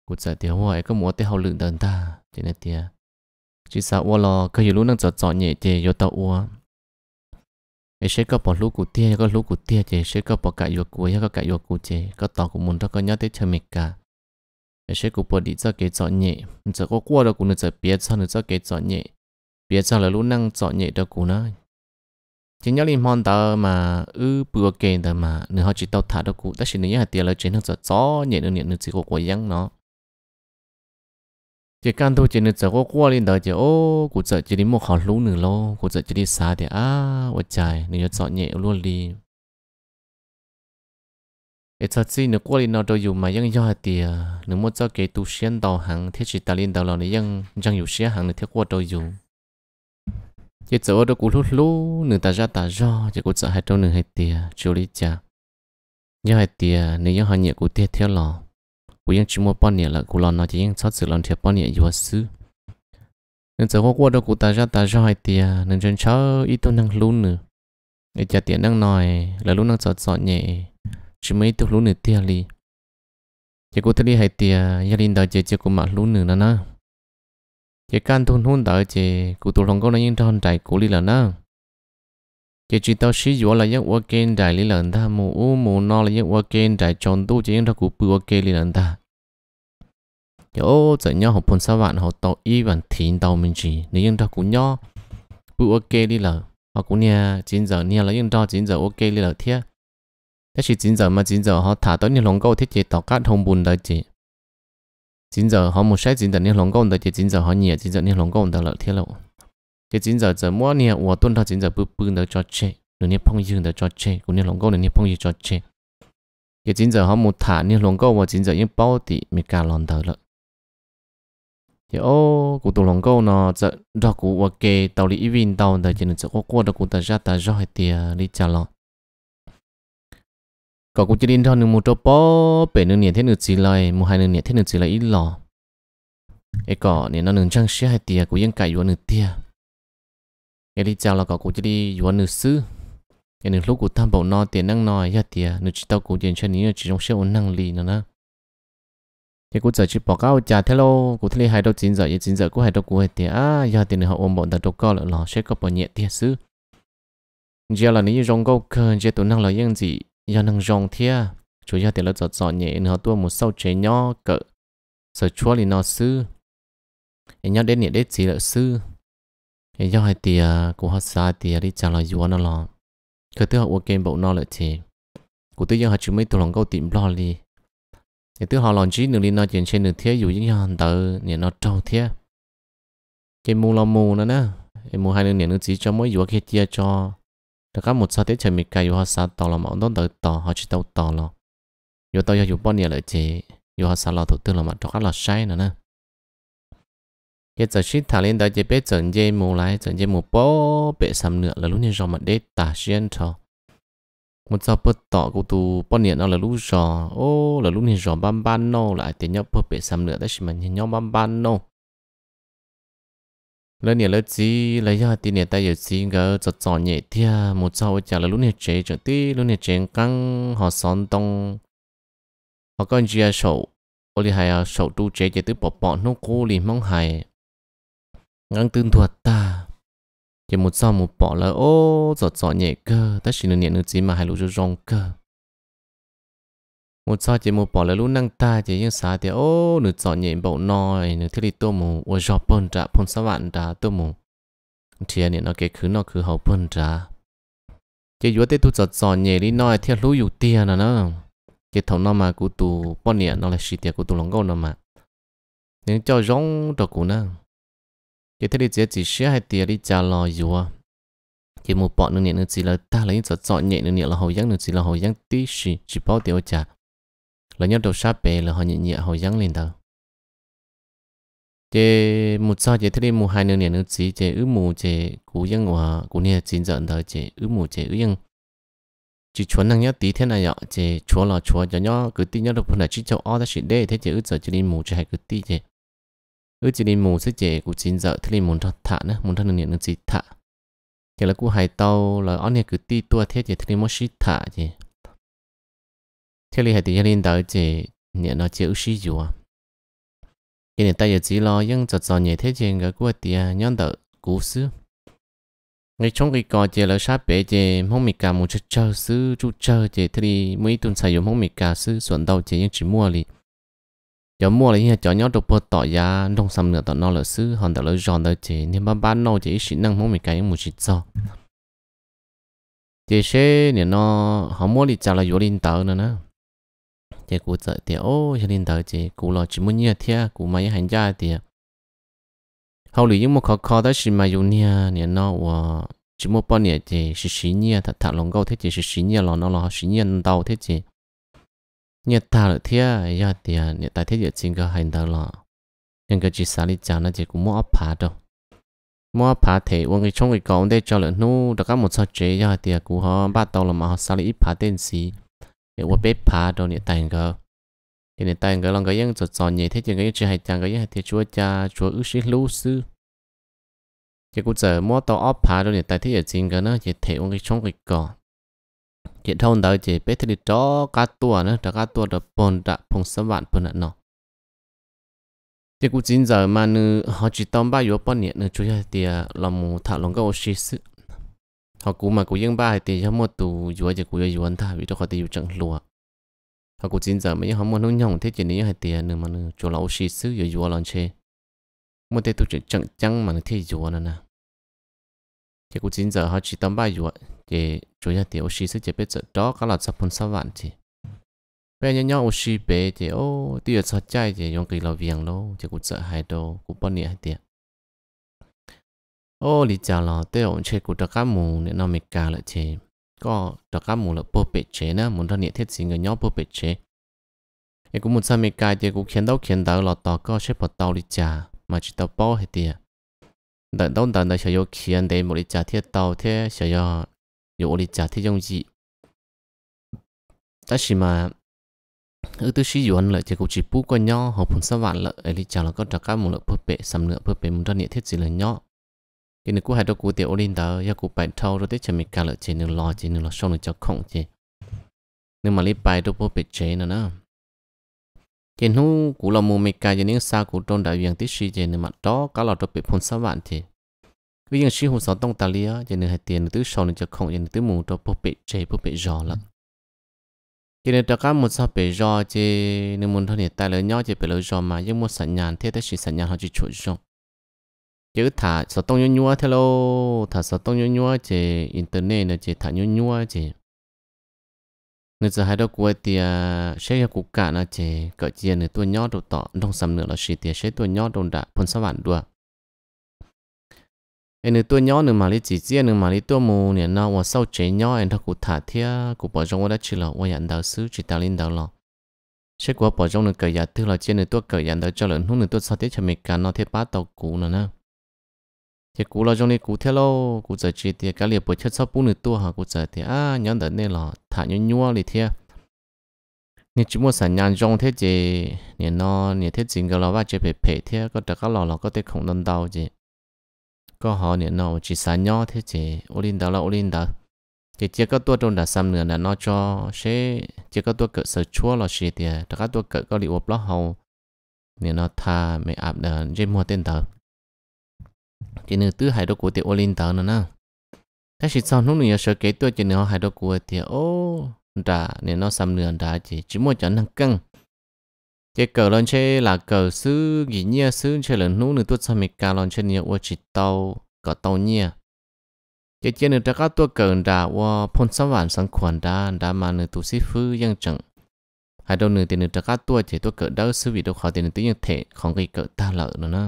cụ giải tiêu hoài có muốn tê họ lượn đơn ta thế này tia chỉ sợ uo lo cái gì lúc năng chọn chọn nhẹ tê yo tao uo, ai sẽ có bỏ lúc cụ tia có lúc cụ tia tê sẽ có bỏ cả yo cụ hay có cả yo cụ tê có tao của muốn đó có nhớ tê chơi mệt cả ai sẽ cụ bỏ đi cho cái chọn nhẹ giờ có qua đâu cụ nữa, sẽ biết sao nữa cho cái chọn nhẹ biết sao là lúc năng chọn nhẹ đâu cụ nói chính nhớ liên môn tờ mà ư bừa kề tờ mà nửa họ chỉ tàu thả đâu cụ tất nhiên nếu tiền lời chính nó sẽ gió nhẹ nửa nhẹ nửa chỉ có của giang nó chỉ cần thôi chỉ nửa chỉ có qua lên tờ chỉ ô cụ sợ chỉ đi một họ lú nửa lô, cụ sợ chỉ đi xa thì à ôi trời nửa gió nhẹ luôn đi ít thật sự nửa qua lên nó đâu dùng mà vẫn nhớ do tiền nửa một cho cái tu xuyên tàu hàng thiết chỉ ta lên tàu là nửa giang giang dùng xuyên hàng nửa thiết qua đâu dùng chỉ chỗ đó cú lú lú nửa ta ra ta ra chỉ cú sợ hai trâu nửa hai tia chú lý cha nhớ hai tia nếu nhớ hai nhẹ cú tia theo lò cú yên chỉ mua bao nhẹ là cú lò nó chỉ yên sót sự lòng theo bao nhẹ vừa xứ nên chỗ qua đó cú ta ra ta ra hai tia nên chân cháu ít tôi năng lú nửa để cha tiền năng nói là lú năng sọt sọt nhẹ chỉ mấy tôi lú nửa tia li chỉ cú thấy hai tia gia đình đào chơi chỉ cú mặc lú nửa nữa nè chỉ can thun hôn tới chỉ cụ tổ lòng có nói những thằng trải cụ lý lần đó chỉ chỉ tao sử dụng là những vật kiện trải lý lần ta mù u mù no là những vật kiện trải chọn tu chỉ những thằng cụ bự vật kiện lý lần ta chỉ ô chỉ nhau học phun sa vạn học tàu y vạn thiền tàu mình chỉ nếu những thằng cụ nhau bự vật kiện lý lần họ cũng nha chín giờ nha là những thằng chín giờ ok lý lần thiệt, thế chỉ chín giờ mà chín giờ họ thả tới những lòng câu thiết chế tạo cát thông bùn đấy chỉ chính giờ họ một sách chính giờ niên lòng công được chỉ chính giờ họ nhẹ chính giờ niên lòng công được lợi thiết lộ chỉ chính giờ giờ mỗi nhẹ và tuân theo chính giờ bự bự được cho chê rồi niên phong dương được cho chê cũng niên lòng công là phong dương cho chê chỉ chính giờ họ một thả niên lòng công và chính giờ những bao tỷ mình cả lòng được lợi thì ô cụ tổ lòng câu nó giờ đó cụ và kê tàu lý vin tàu đó chỉ là chỗ có qua đó cụ ta ra ta do hai tia đi trả lòng có cũng chỉ đi cho nương một chỗ bó bể nương nhiệt thế nương gì lại một hai nương nhiệt thế nương gì lại ít lò ấy có nên nó nương trang xe hai tia cũng vẫn cài vô nương tia cái đi chào là có cũng chỉ đi vô nương xứ. cái nương lúc của tham bảo no tiền năng nói hai tia nương chỉ tao cũng tiền cho nên chỉ trong xe ổn năng lì nữa nè thì cũng giờ chỉ bỏ cao trả thế lô cũng thấy hai đầu chín giờ chín giờ cũng hai đầu cũng hai tia à giờ tiền họ ôm bọn ta đâu có là lò sẽ có bao nhiêu tia xứ. giờ là nếu như rong câu cần giờ tụi năng là yên gì giờ nâng rong thia chủ gia tiền là giọt giọt nhẹ nó tua một sâu chế nho cỡ sở chúa thì nó sư em nhau đến nhẹ đến gì là sư em do hai tiền của họ xa tiền đi trả lời dùa nó lo cứ thứ họ ok bộ nó lợi thế của tự do họ chúng mấy tụi lòng câu tìm lo li thì thứ họ lòng chỉ nửa li nó chuyện trên nửa thế dù những nhà hàng tờ nhẹ nó trâu thế cái mù lo mù nữa nè mù hai nửa nửa chỉ cho mỗi dù cái tia cho thật các một sao tiết trời mịt cài yêu hoa sao tỏ là mỏng đón tới tỏ họ chỉ tàu tỏ lo yêu tàu yêu bao nhiêu lợi chế yêu hoa sao lo thủ tư là mặt trọc lo sai nữa nè hiện giờ ship thả lên tới chế biết chuẩn chế mù lại chuẩn chế mù bó bể sầm nữa là lúc nhiên rong mặt đế tả xuyên cho một sao bớt tỏ cụ tu bao nhiêu nó là lúc rò ô là lúc nhiên rò băm ban nô lại tiền nhóc bớt bể sầm nữa đấy mà nhóc băm ban nô lần này lỡ gì lấy ra tiền này ta giờ gì ngỡ cho cho nhẹ thia một sau trả là lúc này chế trở tí lúc này chế căng họ son tông họ con chia sầu ô li hay sầu tu chế chế tới bỏ bỏ nó cố li mong hay ngang tương thuật ta chỉ một sau một bỏ là ô cho cho nhẹ cơ ta chỉ là nhẹ nữa gì mà hai lúc cho rong cơ một sao chỉ một bỏ là lúc năng ta chỉ những xã thì ô nửa chọn nhện bậu nồi nửa thiết đi tô mù ô giọt bồn trà bồn sáu vạn trà tô mù thì anh nó cái khứ nó khứ hậu bồn trà chỉ vừa tới thu chọn chọn nhện đi nòi thiết lũ dụ tiền là nó cái thầu nó mà cụ tu bọn nhện nó là xì tiền cụ tu lòng gấu nó mà nên cho rong cho cụ nó cái thiết đi chỉ chỉ xé hai tiền đi trả lò dùa chỉ một bọn nửa nhện nửa chỉ là ta lấy chọn chọn nhện nửa nhện là hậu giang nửa chỉ là hậu giang tí xì chỉ bao tiêu trả là nhau đầu sáp bề là họ nhẹ nhẹ họ dáng lên thờ chế một sao chế thế đi một hai nửa nửa chỉ chế ứ mù chế cú dân hòa cú nia chín giận thờ chế ứ mù chế ứ dân chỉ chuẩn năng nhớ tí thế này ạ chế chúa là chúa cho nhau cứ tí nhớ được phần này chỉ cho o ta chỉ để thế chế ứ giờ chỉ đi mù chế hay cứ tí chế ứ chỉ đi mù sẽ chế cú chín giận thế đi muốn thật thả nữa muốn thật nửa nửa chỉ thả chế là cú hai tàu là o nia cứ tí tua thế chế thế đi mất shit thả chế thế li hệ thì linh tới chỉ nhận nó chịu sử dụng à cái này ta giờ chỉ lo những cho cho nhẹ thế chuyện cái của tiền nhân đỡ cú sư người trong cái gọi chỉ là sát bể chỉ mong mì cả một chút chơi sư chút chơi chơi thì mấy tuần sử dụng mong mì cả sư xuân đầu chỉ những chỉ mua li giờ mua li cho nhau được bột tỏ ra, đông sầm nữa tỏ nó là sư hòn tỏi là giòn đó chơi nên ba ba nó chỉ chỉ năng mong mì cả những một chút cho chơi xe nên nó họ mua li trả lại vô linh tờ nữa nữa thì cụ sợ thì ô cho nên tới chỉ cụ lo chỉ muốn như thế cụ mày hành gia thì hầu lý nhưng mà khó khó đó là mà dùng nha nè nó và chỉ một bao nhiêu thì là xí nha thật thật lòng câu thế chỉ là xí nha lòng nó là xí nha đầu thế chỉ nhà ta là thế ya dạ thì nhà ta thế giờ chính cái hành đó là nhưng cái chỉ xả đi chán nó chỉ cũng mua phá đâu mua phá thì uống cái trong cái cổng để cho lợn nu đó cả một số chế ya dạ thì à, cú họ bắt đầu là mà họ xả đi phá tên gì 也我别怕到你蛋糕，给你蛋糕啷个样子做你，他这个样子还讲个样子做家做有些老师。这个在摸到阿爬到你蛋，他也真个呢，也提我给冲给搞。这通道这别他的找 cá tua 呢，找 cá tua 的碰打碰十万碰了呢。这个今早嘛呢，好几当把药半年呢，主要的老母他啷个我试试。họ cú mà cú yên ba thì cho mua tù chúa chỉ cú yêu anh ta vì cho họ tiêu chẳng lùa họ cú chính giờ mấy họ mua nông nhong thế chỉ nếu hai tiền nữa mà nữa chỗ lão sĩ xứ yêu chúa lon chê mua thế tu chỉ chẳng chẳng mà nó thế chúa nữa nè chỉ cú chính giờ họ chỉ tầm ba chúa chỉ chỗ nhà tiền sĩ xứ chỉ biết giờ đó cả là sắp phun sắp vạn chỉ bây giờ nhau sĩ bé chỉ ô tiêu sao chạy chỉ dùng kỳ lão vieng đâu chỉ cú sợ hai đâu cú bận nhiêu hai tiền ô chào là tôi ổn chơi của đặc mù nên nó mệt cả lại chế có đặc mù là bộ bệ chế muốn ra nhiệt thiết gì người nhau bộ bệ chế cũng muốn sang mệt cả thì cũng khiến đâu khiến đâu là tao có xếp vào tao lý chà mà chỉ tao bỏ hết đi đợi đâu đợi đợi sẽ có khiến đấy một lý chà thiết tao thế sẽ có có lý chà thiết dùng gì ta chỉ mà ở tư sĩ yuan lại chỉ cũng chỉ bú qua nhau họ muốn lợi lý chà là có đặc mù là bộ sầm nữa bộ muốn ra nhiệt thiết gì là nhau cái này cũng hay đâu cũng tiểu lên đó, ya cũng bài thâu rồi tới chừng mình cả lợi chế nửa lo chế nửa lo xong nửa cho không chế, nhưng mà lấy bài đâu có bị chế nữa nữa, cái nu cũng là mua mình cả cho nên sao cũng trôn đại viện tới xí chế nửa mặt đó cả là đó bị phun sáu vạn chế, Ví dụ xí hụt sáu tông ta lia cho nửa hai tiền tới sau này cho không cho nửa tới mù đó bố bị chế bố bị rõ lắm cho nên các một sao bể rò chế nửa muốn thôi thì tài lợi nhau chế bể lợi giò mà nhưng một sản nhàn thế tới sự sản nhàn họ chỉ chủ rộng chữ thả sợ tông nhua nhua thế lô thả sợ tông nhua nhua chế internet là chế thả nhua nhua chế người giờ hai đâu quay thì à, sẽ có cục cả là chế cỡ chia người tôi nhót đầu tọ trong sầm nữa là xì tiền sẽ tôi nhót đầu đã phân sáu bản đùa anh nữa tôi nhót nữa mà lấy chỉ chia nữa mà lấy tôi mù nè nó và sau chế nhót anh thà cụ thả thia cụ bỏ trong đó chỉ là qua nhận đạo sứ chỉ ta linh đạo lo sẽ qua bỏ trong nữa cởi giả thứ là chia nữa tôi cởi nhận đạo cho lợn hút nữa tôi sau tiết cho mình cả nó thế bát tàu cũ nữa nè thì cú lo trong này cú theo lo cú giờ chỉ thì cái liệp bữa chết sau bún nửa tua hả cú giờ thì à nhớ đến này là thả nhớ nhau thì thế nên chỉ muốn sản nhàn trong thế gì nên nó nên thế gì cái lo ba chỉ phải phải thế có được cái lò lò có thể không đơn đau gì có họ nên nó chỉ sản nhau thế gì ôn đó là linh đó thì chỉ có tua trong đã xăm nữa là nó cho sẽ chỉ có tua cỡ sở chúa là gì thì các tua cỡ có liệp lo hậu nên nó thả mấy áp đờ trên mua tiền tờ chỉ nữ tứ hải đồ của tiệt olin tờ nữa nè thế thì sau lúc nữa sợ kế tôi chỉ nữ hải đồ của tiệt ô đã nên nó xăm nửa đã chỉ chỉ một trận năng căng cái cờ lên chơi là cờ sư gì nhia sư chơi lần lúc nữa tôi xăm mình cà lên chơi nhiều chỉ tàu có tàu nhia cái nửa nữa các tôi cờ đã qua phun sáu vạn sáng khoản đã đã mà nữa tụ sĩ phư ยัง chẳng hai đầu tiền nửa nữa các tôi chỉ tôi cờ đâu sư vị đâu khó tiền nửa tự nhiên thể không gây cờ ta lợi nữa nè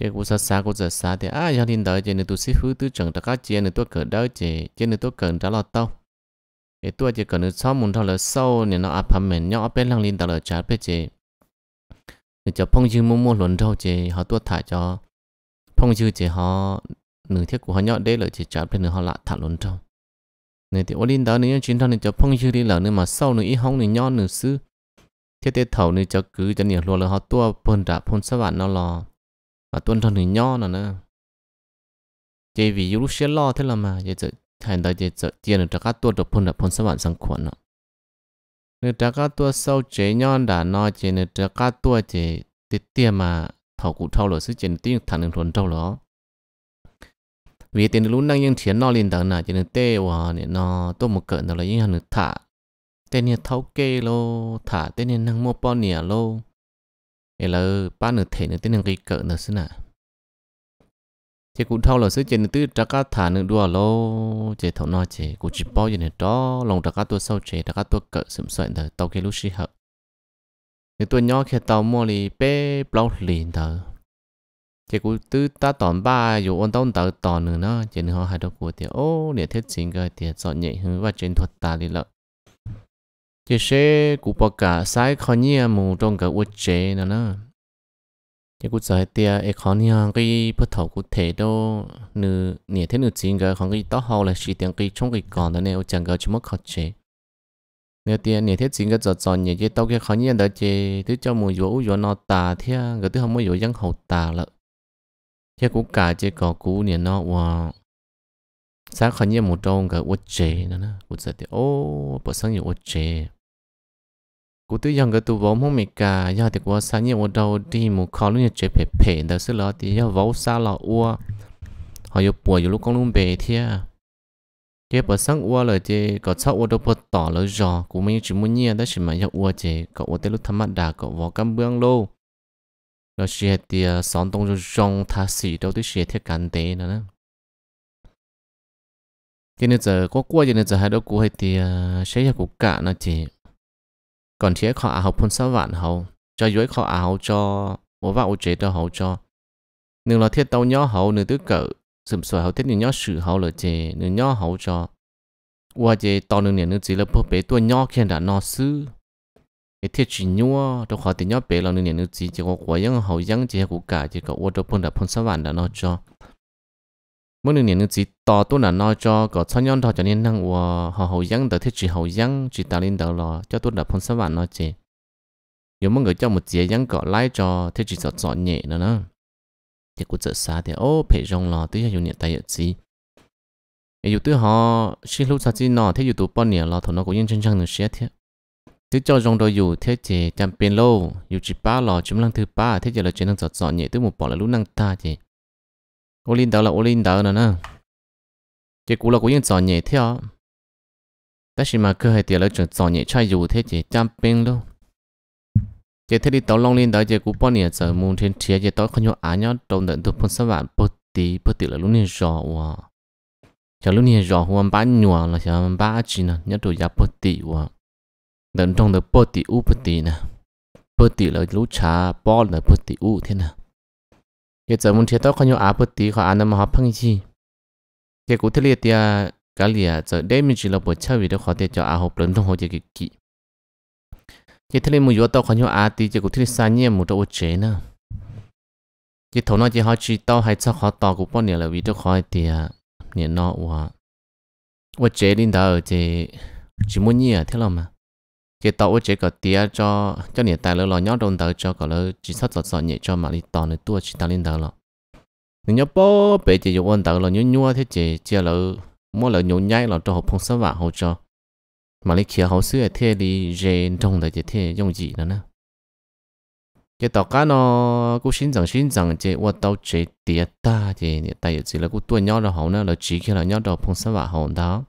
chế cũng xa xa cũng giờ xa thì à giờ hiện đời chế nên tôi sĩ hữu tôi chẳng ta cá chế nên tôi cỡ đó chế chế nên tôi cần trả lo tao cái tôi chỉ cần được sau muốn thao là sau nên nó áp apartment nhỏ bên lăng linh tao là trả bên chế để cho phong chư mua mua luận thâu chế họ tôi thả cho phong chư chế họ nửa thiết của họ nhỏ đấy là chỉ trả bên nửa họ lại thả luận thâu nên thì ô linh đó nếu chuyến thằng nên cho phong chư đi là nên mà sau nửa ít hông nửa nhỏ nửa xứ thiết tế thầu nữa cho cứ cho nhiều luôn là họ tôi phân trả phân sáu vạn nó lo mà tuân thân thì nho nữa nè chỉ vì yếu lúc xe lo thế là mà giờ giờ thành đời giờ giờ tiền được các tuột được phun được phun sáu vạn sang khoản nữa nếu trả các tuột sau chế nho đã nói chế nếu trả các tuột chế tiết tiền mà thầu cụ thầu rồi sức chế tiền thằng đường thuần trâu đó vì tiền lúc năng nhưng chiến nó lên tầng nào chế nên tê hòa nên nó tôi một cận đó là những hàng thả tên này thâu kê lô thả tên này năng mua bao nỉa lô để là ba nửa thể nửa tên nửa cái cỡ nửa xin à chỉ cũng thâu là sứ trên tư trắc cá thả nửa đua lô chỉ thầu nói chỉ cũng chỉ bao giờ nửa đó lòng trắc cá tua sâu chỉ trắc cá tua cỡ sầm soạn thở tàu kia lúc xí hợp nửa tua nhỏ khi tàu mua lì bé bao lì thở chỉ cũng tư ta tòn ba dù ôn tông tàu tòn nửa nó chỉ nửa họ hai đâu của thì ô nửa thiết chính cái thì dọn nhẹ hơn và trên thuật ta đi lợi chỉ sẽ cụ bỏ cả sai khó nhia mù trong cả uất chế nữa nè chỉ cụ sai tia e khó nhia cái bắt đầu cụ thể đâu nữ nhẹ thế nữ chính cái khó cái tao hậu là chỉ tiếng cái trong cái còn đó nè ở chẳng cái chỉ mất khó chế nếu tiền nhẹ thế chính cái giọt giọt nhẹ chỉ tao cái khó nhia đó chế thứ cho mù vô vô nó tà thế cái à, thứ không có vô dân hậu tà lợ chỉ cụ cả chỉ có cụ nhẹ nó wow sai khó nhia mù trong cái uất chế nữa nè cụ sai tia ô bớt sang nhiều uất chế cú tôi dòng cái tụ vốn mong mình cả do thì qua sáng nhiều đầu đi một khó luôn như chế phê phê đó sự lo thì do vốn xa lọ ua họ yêu bùa yêu lúc con luôn bề thia cái bờ sáng ua là chế có sau ua đâu bờ tỏ là giò cú mình chỉ muốn nhia đó chỉ mà yêu ua chế có ua tới lúc tham mắt đà có võ cam bướng lô rồi xe thì sáng à, tông rồi rong thà xỉ đâu tới xe thiết cản tế nữa cái nên giờ có qua cho nên giờ hai đâu cú hay thì sẽ là cú cả nó chỉ còn chế khó ả học phun sáu vạn hậu cho dưới khó ả cho bố vào ô chế cho hậu cho nếu là thiết tàu nhỏ hậu nếu tứ cỡ sầm sửa hậu thiết nhỏ sử hậu là chế nếu nhỏ hậu cho qua chế nương nếu nếu chỉ là phổ bé tuổi nhỏ khi đã nó sư cái thiết chỉ nhỏ đâu khó thì nhỏ bé là nếu nếu chỉ chỉ có quá yang hậu yang chỉ có cả chỉ có ô cho phun đã phun sáu vạn đã nó cho mỗi lần nó chỉ to đôi là nói cho có cho nhau thôi cho nên năng của họ hậu dân tới thiết chỉ hậu dân chỉ tạo lên đầu lo cho đôi là phong sáu vạn nói chỉ nếu mỗi người cho một dĩa dân có lại cho thiết chỉ chọn chọn nhẹ nữa nữa thì cũng chợ xa thì ô phải rong lò tới dùng nhẹ tay nhẹ gì dù tới họ xin lúc sao chỉ nọ thiết dù tụ bao nhiêu lo thằng nó cũng yên chân chân được xe thiết thiết cho rong đôi dù thiết chỉ chạm bên lâu dù chỉ ba lo chúng lăng thứ ba thiết chỉ là chuyện năng chọn chọn nhẹ tới một bỏ là lúc năng ta chỉ ô linh tờ là ô linh tờ nữa nè chỉ cú là cú yên chọn nhẹ theo tất mà cứ hay tiền là chọn nhẹ chai dù thế chỉ chăm pin luôn chỉ thế đi tàu long linh tờ chỉ cú bao nhiêu giờ muốn trên chia chỉ tàu không nhớ á nhớ đầu đợt tụ phun sáu vạn bớt tí bớt tí là lúc này rõ quá chờ lúc này rõ hoàn là chờ ba chỉ nè nhớ đồ giá bớt tí quá trong đợt bớt tí u bớt tí nè bớt tí là lúc cha bỏ là bớt tí u thế nào giờ ye muốn mun che à, to khanyo a pu ti kha an ma ha phang chi ye ku thli tia giờ lia zhe damage là po cha vì de kha để cho a ho plan thong ho je ki ki ye thli mu yo to khanyo a ti je ku thli sa nye mu to che na ye thon na je ha chi to hai cha kha to ku po ne la wi de kha tia ne no wa wa che lin da ở je chỉ muốn gì à thế nào mà cái tàu chế có tía cho cho nền tài lỡ lo nhóc đồng tàu cho có lỡ chỉ sót sót sót nhẹ cho mà đi tàu này tua chỉ tàu lên tàu lọ nên nhớ bố bé chỉ dùng ôn tàu lỡ nhúa nhúa thế chỉ chia lỡ mỗi lỡ nhúa nhảy lọ cho hộp phong sớm vào hậu cho mà đi kia hậu xưa thế đi rề trong đời chỉ thế dùng gì nữa nè cái tàu cá nó cũng sinh trưởng sinh trưởng chỉ qua tàu chế tía ta chỉ nền tài chỉ là cũng tua nhóc rồi hậu nữa là chỉ khi là nhóc rồi phong sơn vào hậu đó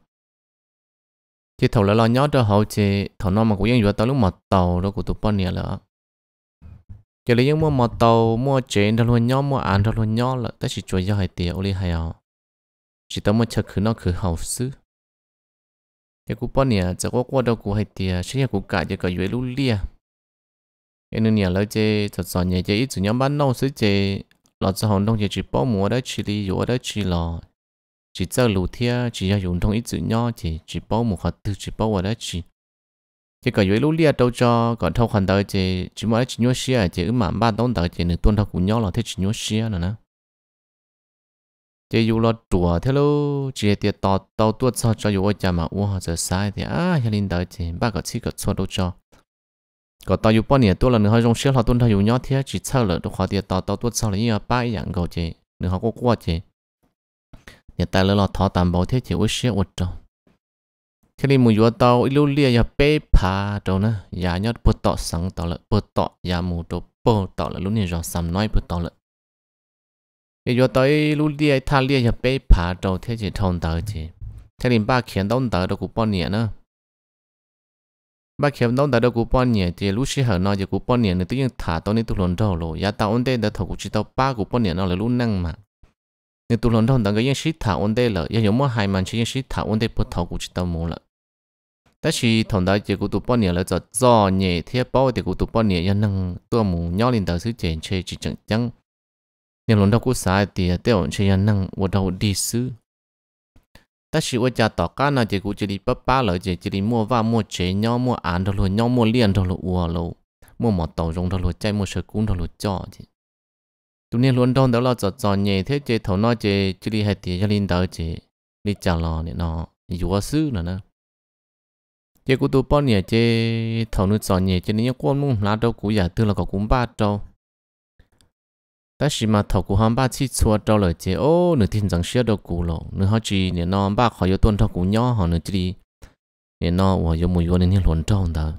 chỉ thầu là lo nhớ cho hậu chỉ thầu nó mà cũng yên vừa tao lúc mà tàu đó của tụi bọn nè là chỉ là những mua mà tàu mua chuyện rồi luôn nhớ mua ăn rồi luôn nhớ là tất chỉ chơi do hai tiền oli hay à chỉ tao mới chờ khử nó khử hậu xứ cái của bọn nè chỉ có qua đâu của hai tiền chỉ là của cả chỉ có dưới lũ lia cái nương nè là chỉ thật sự nhà chỉ ít chủ nhóm bán nâu xứ chỉ lọt ra hồng đông chỉ chỉ bao mua đó chỉ đi vừa đó chỉ lọt chỉ cho lù thia chỉ cho dùng thông ít chữ nho chỉ chỉ bao một hạt tư chỉ bao vào đó chỉ chỉ có dưới lũ lia đâu cho còn thâu khoản tới chỉ chỉ mỗi chỉ nhớ xia chỉ ứng mà ba tông đời chỉ nửa tuần thâu cũng nhau là thế chỉ nhớ xia nữa nè chỉ dù là chùa thế lô chỉ để tao tao tuột sao cho dù ở nhà mà uống hoặc giờ sai thì à gia đình đời chỉ ba cái chỉ cái xua đâu cho còn tao dù bao nhiêu tuột là nửa họ dùng xia là tuần thâu dùng nhau thế chỉ sau là đâu khoản tao tao tàu sau sao là như ba dạng cầu chỉ người họ có qua chỉ nhà ta lỡ lọt thọ tạm bảo thế chỉ uất xe uất trâu thế nên mùi tàu lưu lia nhà bê phà trâu nè nhà nhớ bớt tọ sáng tọ lợ bớt tọ nhà mù trâu bớt tọ lợ lúc này rồi sắm nói bớt tọ lợ bây tàu tới lưu lia thà lia nhà bê phà trâu thế chỉ thông tờ chỉ thế nên ba khiến đông tờ đâu cũng bao nhiêu nữa ba khéo đâu đã đâu cũng bao nhiêu thì lúc xưa hở nói thì cũng bao nhiêu nữa tự nhiên thả tao nên tụi lần trâu rồi, nhà tao ổn định đã thầu cũng chỉ tao ba cũng bao nhiêu nó là lúc năng mà 你读龙洞那个应是他问题了，也有么还蛮去应是他问题不透过去到么了。但是同大结果读半年了，就早年天包的过读半年也能多么鸟领导是检测去整整，你龙洞过啥的，对我去也能我到历史。但是我家大家那结果这里不巴了，这这里莫挖莫掘，鸟莫安的路，鸟莫练的路，我路，莫莫到中的路，再莫学工的路教的。chúng nên luôn đông đó là cho cho nhẹ thế chế thầu nói chế chứ đi hay thì cho linh đỡ chế đi chào lò này nó dùa sư nữa nè chế của tụi bọn nhẹ chế thầu nước cho nhẹ chế nên quan mông lá đâu cũng giả tư là có cũng ba trâu ta chỉ mà thầu của hắn ba chỉ xua trâu lời chế ô nửa thiên rằng xưa đâu cũ lộ nửa họ chỉ nè nọ ba khỏi yêu tuân thầu cũng nhỏ họ nửa chỉ nè nọ họ yêu mùi vô nên luôn trâu đó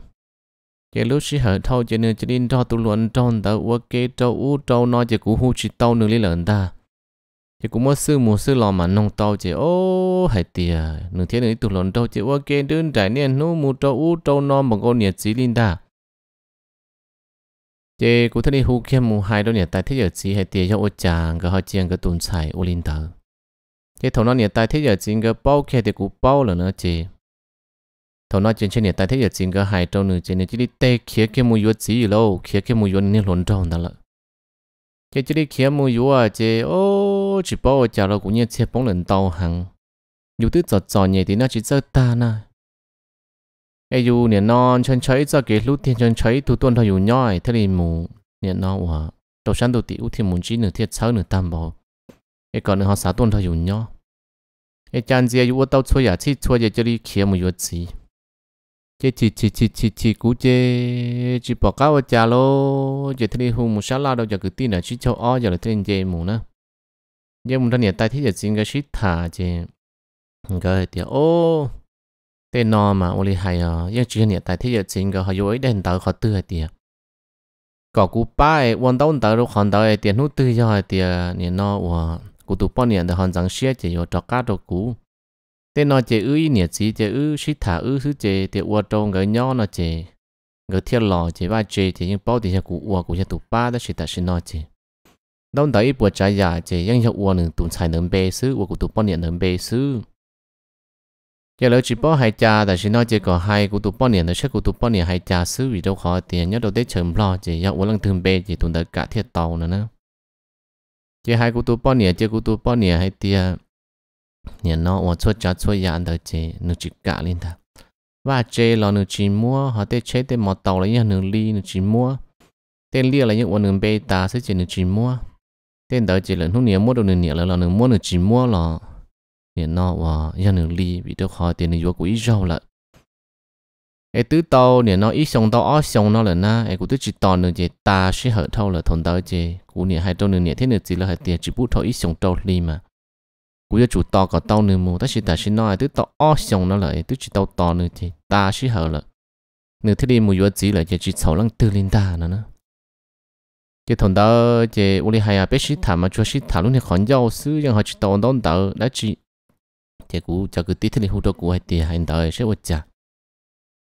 cái lúc chỉ hở thâu cho nên chỉ nên cho tụ luận trong đó ua kế cho u cho nó chỉ cũng hú chỉ tao nữa lý lợn ta chỉ cũng mất sư một sư lò mà nông tao chỉ ô hay tiề nửa thế nữa tụ luận tao chỉ ua kế đơn trải nên nó mu cho u cho nó bằng con nhiệt chỉ linh ta chỉ cũng thấy đi hú kia mu hai đó nhiệt tại thế giờ chỉ hải tiề cho ô chàng cái họ chiang cái tuần xài u linh ta chỉ thầu nó nhiệt tại thế giờ chỉ cái bao kia thì cũng bao là nữa chỉ tao nói trên trên này ta thấy ở trên cái hai trâu nữa trên này chỉ đi tê khía cái mùi vô gì lâu khía cái mùi vô nên lộn trâu đó là cái chỉ đi khía mùi vô à chứ ô chỉ bảo chả là cũng như chế bóng lần tàu hàng dù thứ giọt giọt nhẹ thì nó chỉ sợ ta na ai dù nè non chân cháy cho cái lúc thiên chân cháy tu tuân thôi dù nhoi thế thì mù nè nó hòa đầu sáng đầu tiểu thì muốn chỉ nửa thiệt sáu nửa tam bò cái còn nữa họ xả tuân thôi dù nhoi cái chăn gì dù tao chui à chỉ chui giờ chỉ đi khía mùi vô gì Chị chị chị chị chị chỉ cú chế chỉ bỏ cá vào chả lô chế thế đi hùng một sáu lao đâu giờ cứ tin là chỉ cho o giờ là trên chế mù nữa giờ mình đang nhảy tay thì giờ xin cái shit thả chế cái tiệt ô tên nó mà ô li hay ờ, à giờ chỉ nhảy tay thì giờ xin cái họ dối đèn tàu họ tươi tiệt. có cú ba ấy quan đâu tàu đâu còn tàu ấy tiền hút tươi cho họ thì nè nó của cú tụ bao nhiêu thì họ chẳng xia chỉ có cho cá đồ cú thế nó chế ư ý nhiệt gì chế ư sĩ thả ư sứ chế thì ua trâu ngỡ nhỏ nó chế ngỡ thiên lò chế ba chế thì những bao thì nhà cụ ua của nhà tụ ba đó sĩ thả sĩ nó chế đông đấy bùa trái già chế những nhà ua nương tụ xài nương bê sứ ua của tụ bao niệm nương bê sứ giờ lỡ chỉ bao hai cha tại sĩ nó chế có hai của tụ bao niệm nó sẽ của tụ bao niệm hai cha sứ vì đâu khó tiền nhớ đâu để chấm lo chế nhà ua lăng thương bê chế tụ được cả thiệt tàu nữa nè chế hai của tụ bao niệm chế của tụ bao niệm hai tiền nhà nó và chua chả chua yàn đời chế nó chỉ cả lên ta và chế là nó chỉ mua họ tê chế tê mò tàu là nhà nó li nó chỉ mua tên li là những quan đường bê ta sẽ chỉ nó chỉ mua tên đời chế là nó nhà mua đồ nó nhà là nó mua nó chỉ mua là nhà nó và nhà nó li vì đó họ tiền nó vô của ít rau là ai tứ tàu nhà nó ít xong tàu ó xong nó là na ai cũng tứ chỉ tàu nữa chế ta sẽ hở thâu là thôn đời chế cũng nhà hai tàu nữa nhà thế nữa chỉ là hai tiền chỉ bút thâu ít xong tàu li mà cú cho chủ to có tao nữa mù ta chỉ ta chỉ nói tức tao ó xong nó lại tức chỉ tao to nữa thì ta chỉ hở là nửa thế đi mù yếu chỉ lại chỉ chỉ sầu lăng tư linh ta nữa nữa cái thằng đó chỉ uli hay à biết chỉ thả mà cho chỉ thả luôn thì còn giàu sư nhưng họ chỉ tao đón tao đã chỉ chỉ cú cho cứ tí thế đi hút đồ cú hay thì hay tao sẽ út chả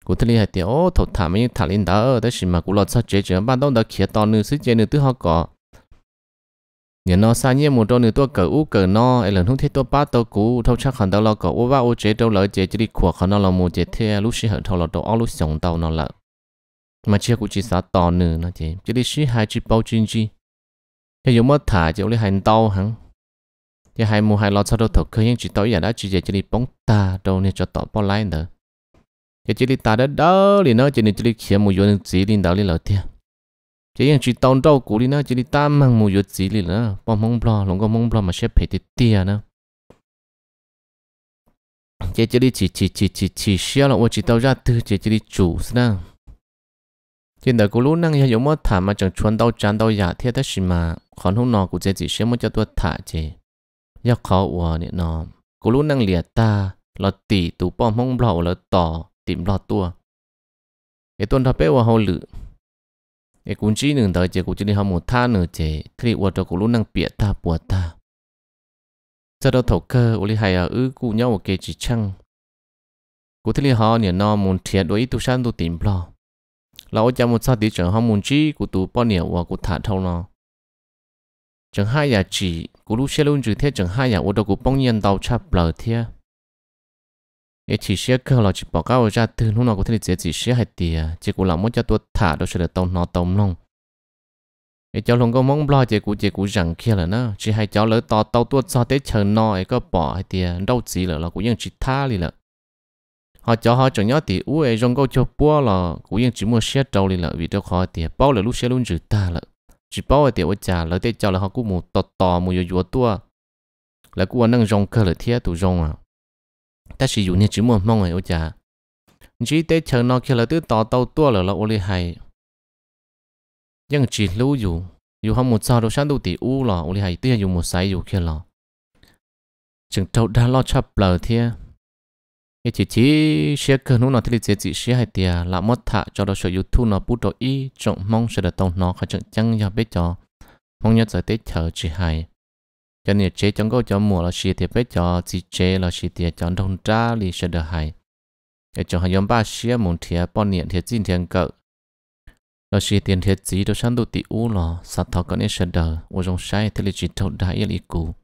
cú thế đi hay thì ô thầu thả mấy thả linh tao đó chỉ mà cú lo sao chế chế ban đón tao kia to nữa sư chế nữa tứ họ có nhớ nó sa nhiên một trong những tua cờ u cờ nó ấy lần không thiết tua ba tua cũ thâu chắc hẳn tao lo cờ u ba u chế đâu lỡ chế chỉ đi khua khả nó là một chế thế lúc xí hận thâu lo tao lúc sống tàu nó lỡ mà chưa cũng chỉ xả tò nữa nó chế chỉ đi xí hai chỉ bao chín chi thế giống mất thả chỉ lấy hành tàu hẳn thế hai mua hai lo sao đâu thật khơi nhưng chỉ tàu giờ đã chỉ chế chỉ đi bóng ta đâu nên cho tàu bao lái nữa thế chỉ đi ta đó đó thì nó chỉ nên chỉ đi kiếm một vốn gì đi đâu đi lỡ thiệt จะยังจีตอนเรากูลีนะจีนีตามมังมูยุดสีลีนะป้อมมงปลอหลงก็มงปลอมาเชฟเพติเตียนะเจ๊จีดีจีจีจีจีจีเชียวหลงว่าจีตอจยาตือเจ๊จีดีจูสนะจีนแต่กูรู้นั่งยังยมว่าถามมาจังชวนเต้าจานเตาอยากเทียดสิมาขอนห้องนอนกูเจ๊จีเชี่ยวมันจะตัวถ่าเจ๊อยากเขาวัวเนี่ยนอนกูรู้นั่งเหลียตาเราตีตูป้อมมงปลอแล้วต่อติมรอตัวไอ้ต้นทับเป้ว่าเขาหลือ cái chỉ nương tới chế cũng chỉ đi học một tháng nữa thì vợ cho cũng luôn năng biết ta bùa ta cho đó thổ cơ uli hay ở ư cụ nhau cái chỉ chăng cụ thì họ nhớ nó muốn thiệt đối tu san tu tìm lo lão cha một sao tí chẳng học muốn chỉ cụ tu bao nhiêu và cụ thả thâu nó chẳng hai nhà chỉ cụ lúc xe luôn chữ thế chẳng hai nhà ô tô cụ bông nhiên tàu chắp lờ thiệt ý chỉ xé cơ là chỉ bỏ cao ra từ lúc nào có thể dễ chỉ xé hai tia chỉ cố làm mất cho tôi thả đâu sẽ được tông nó tông luôn ý cháu luôn có mong lo chỉ cố chỉ cố rằng kia là nó chỉ hai cháu lỡ to tao tôi sao tới chờ nó ấy có bỏ hai tia đâu gì là cũng là chỉ tha đi là họ cho họ chẳng nhớ thì u ấy trong câu cho bua là chỉ mua xé trâu đi là vì đâu khó tia bao là lúc xé luôn chữ ta là chỉ bao tia với cha lỡ tới cháu là họ cũng mua to to mua vô vô tua là cũng năng rong cơ là thiết tụ rong à ta sử dụng như chữ mong mong ấy chả chỉ tế chờ nó kia là tự tỏ tàu tua là là ô hay nhưng chỉ lưu dù dù không một sao đâu sáng đâu tỷ u là ô hay tự dùng một sai dù kia là chừng trâu đã lo chập lờ thia chỉ chỉ xe cơ nó thì chỉ chỉ xe hay tiề là mất thạ cho đó sở youtube nó bút đồ y trọng mong sẽ được tông nó khá chừng chăng ra biết cho mong nhớ tới tế chờ chỉ hay cho nên chế trong câu cho mùa là xì thì phải cho chỉ chế là xì thì chọn đồng trá lì sẽ được hay cái chọn hai ba xia một thiệt bao nhiêu thiệt chín thiệt cỡ là xì tiền thiệt gì đó sang đồ tỷ u lò sát thọ có này sẽ được u trong sai thì lì chỉ thâu đại lì cũ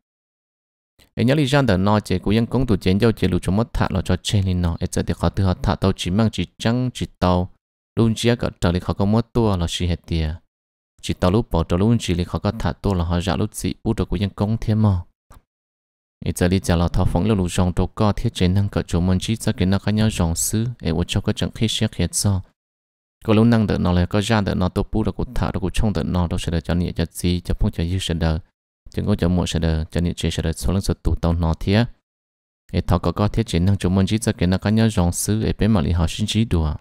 ấy nhớ lì gian đời nọ chế công tụ chiến giao chế lù cho mất thạ là cho chế lì nọ ấy giờ thì họ từ họ thạ tàu chỉ mang chỉ trăng chỉ tàu luôn chia cả trở lì họ có mất tua là xì hết tiền chỉ tao lúc bỏ trâu lúc chỉ lấy khó có thả tôi là họ giả lúc gì u được của dân công thêm mà ít giờ đi trả là thao phóng lúc rong đồ co thiết chế năng cỡ chỗ môn chỉ cho cái nó có nhau rong xứ để u cho cái chẳng khí xét hết sao có lúc năng được nó là có ra được nó tôi bu được của thả được của trong được nó đâu sẽ được cho nhẹ cho gì cho phong cho dư sẽ được chẳng có cho muộn sẽ đợi cho nhẹ chế sẽ đợi số lần số tụ tao nó thiết để thao có có thiết chế năng chỗ môn chỉ cho cái nó có nhau rong xứ để bên mà lý họ xin chỉ đùa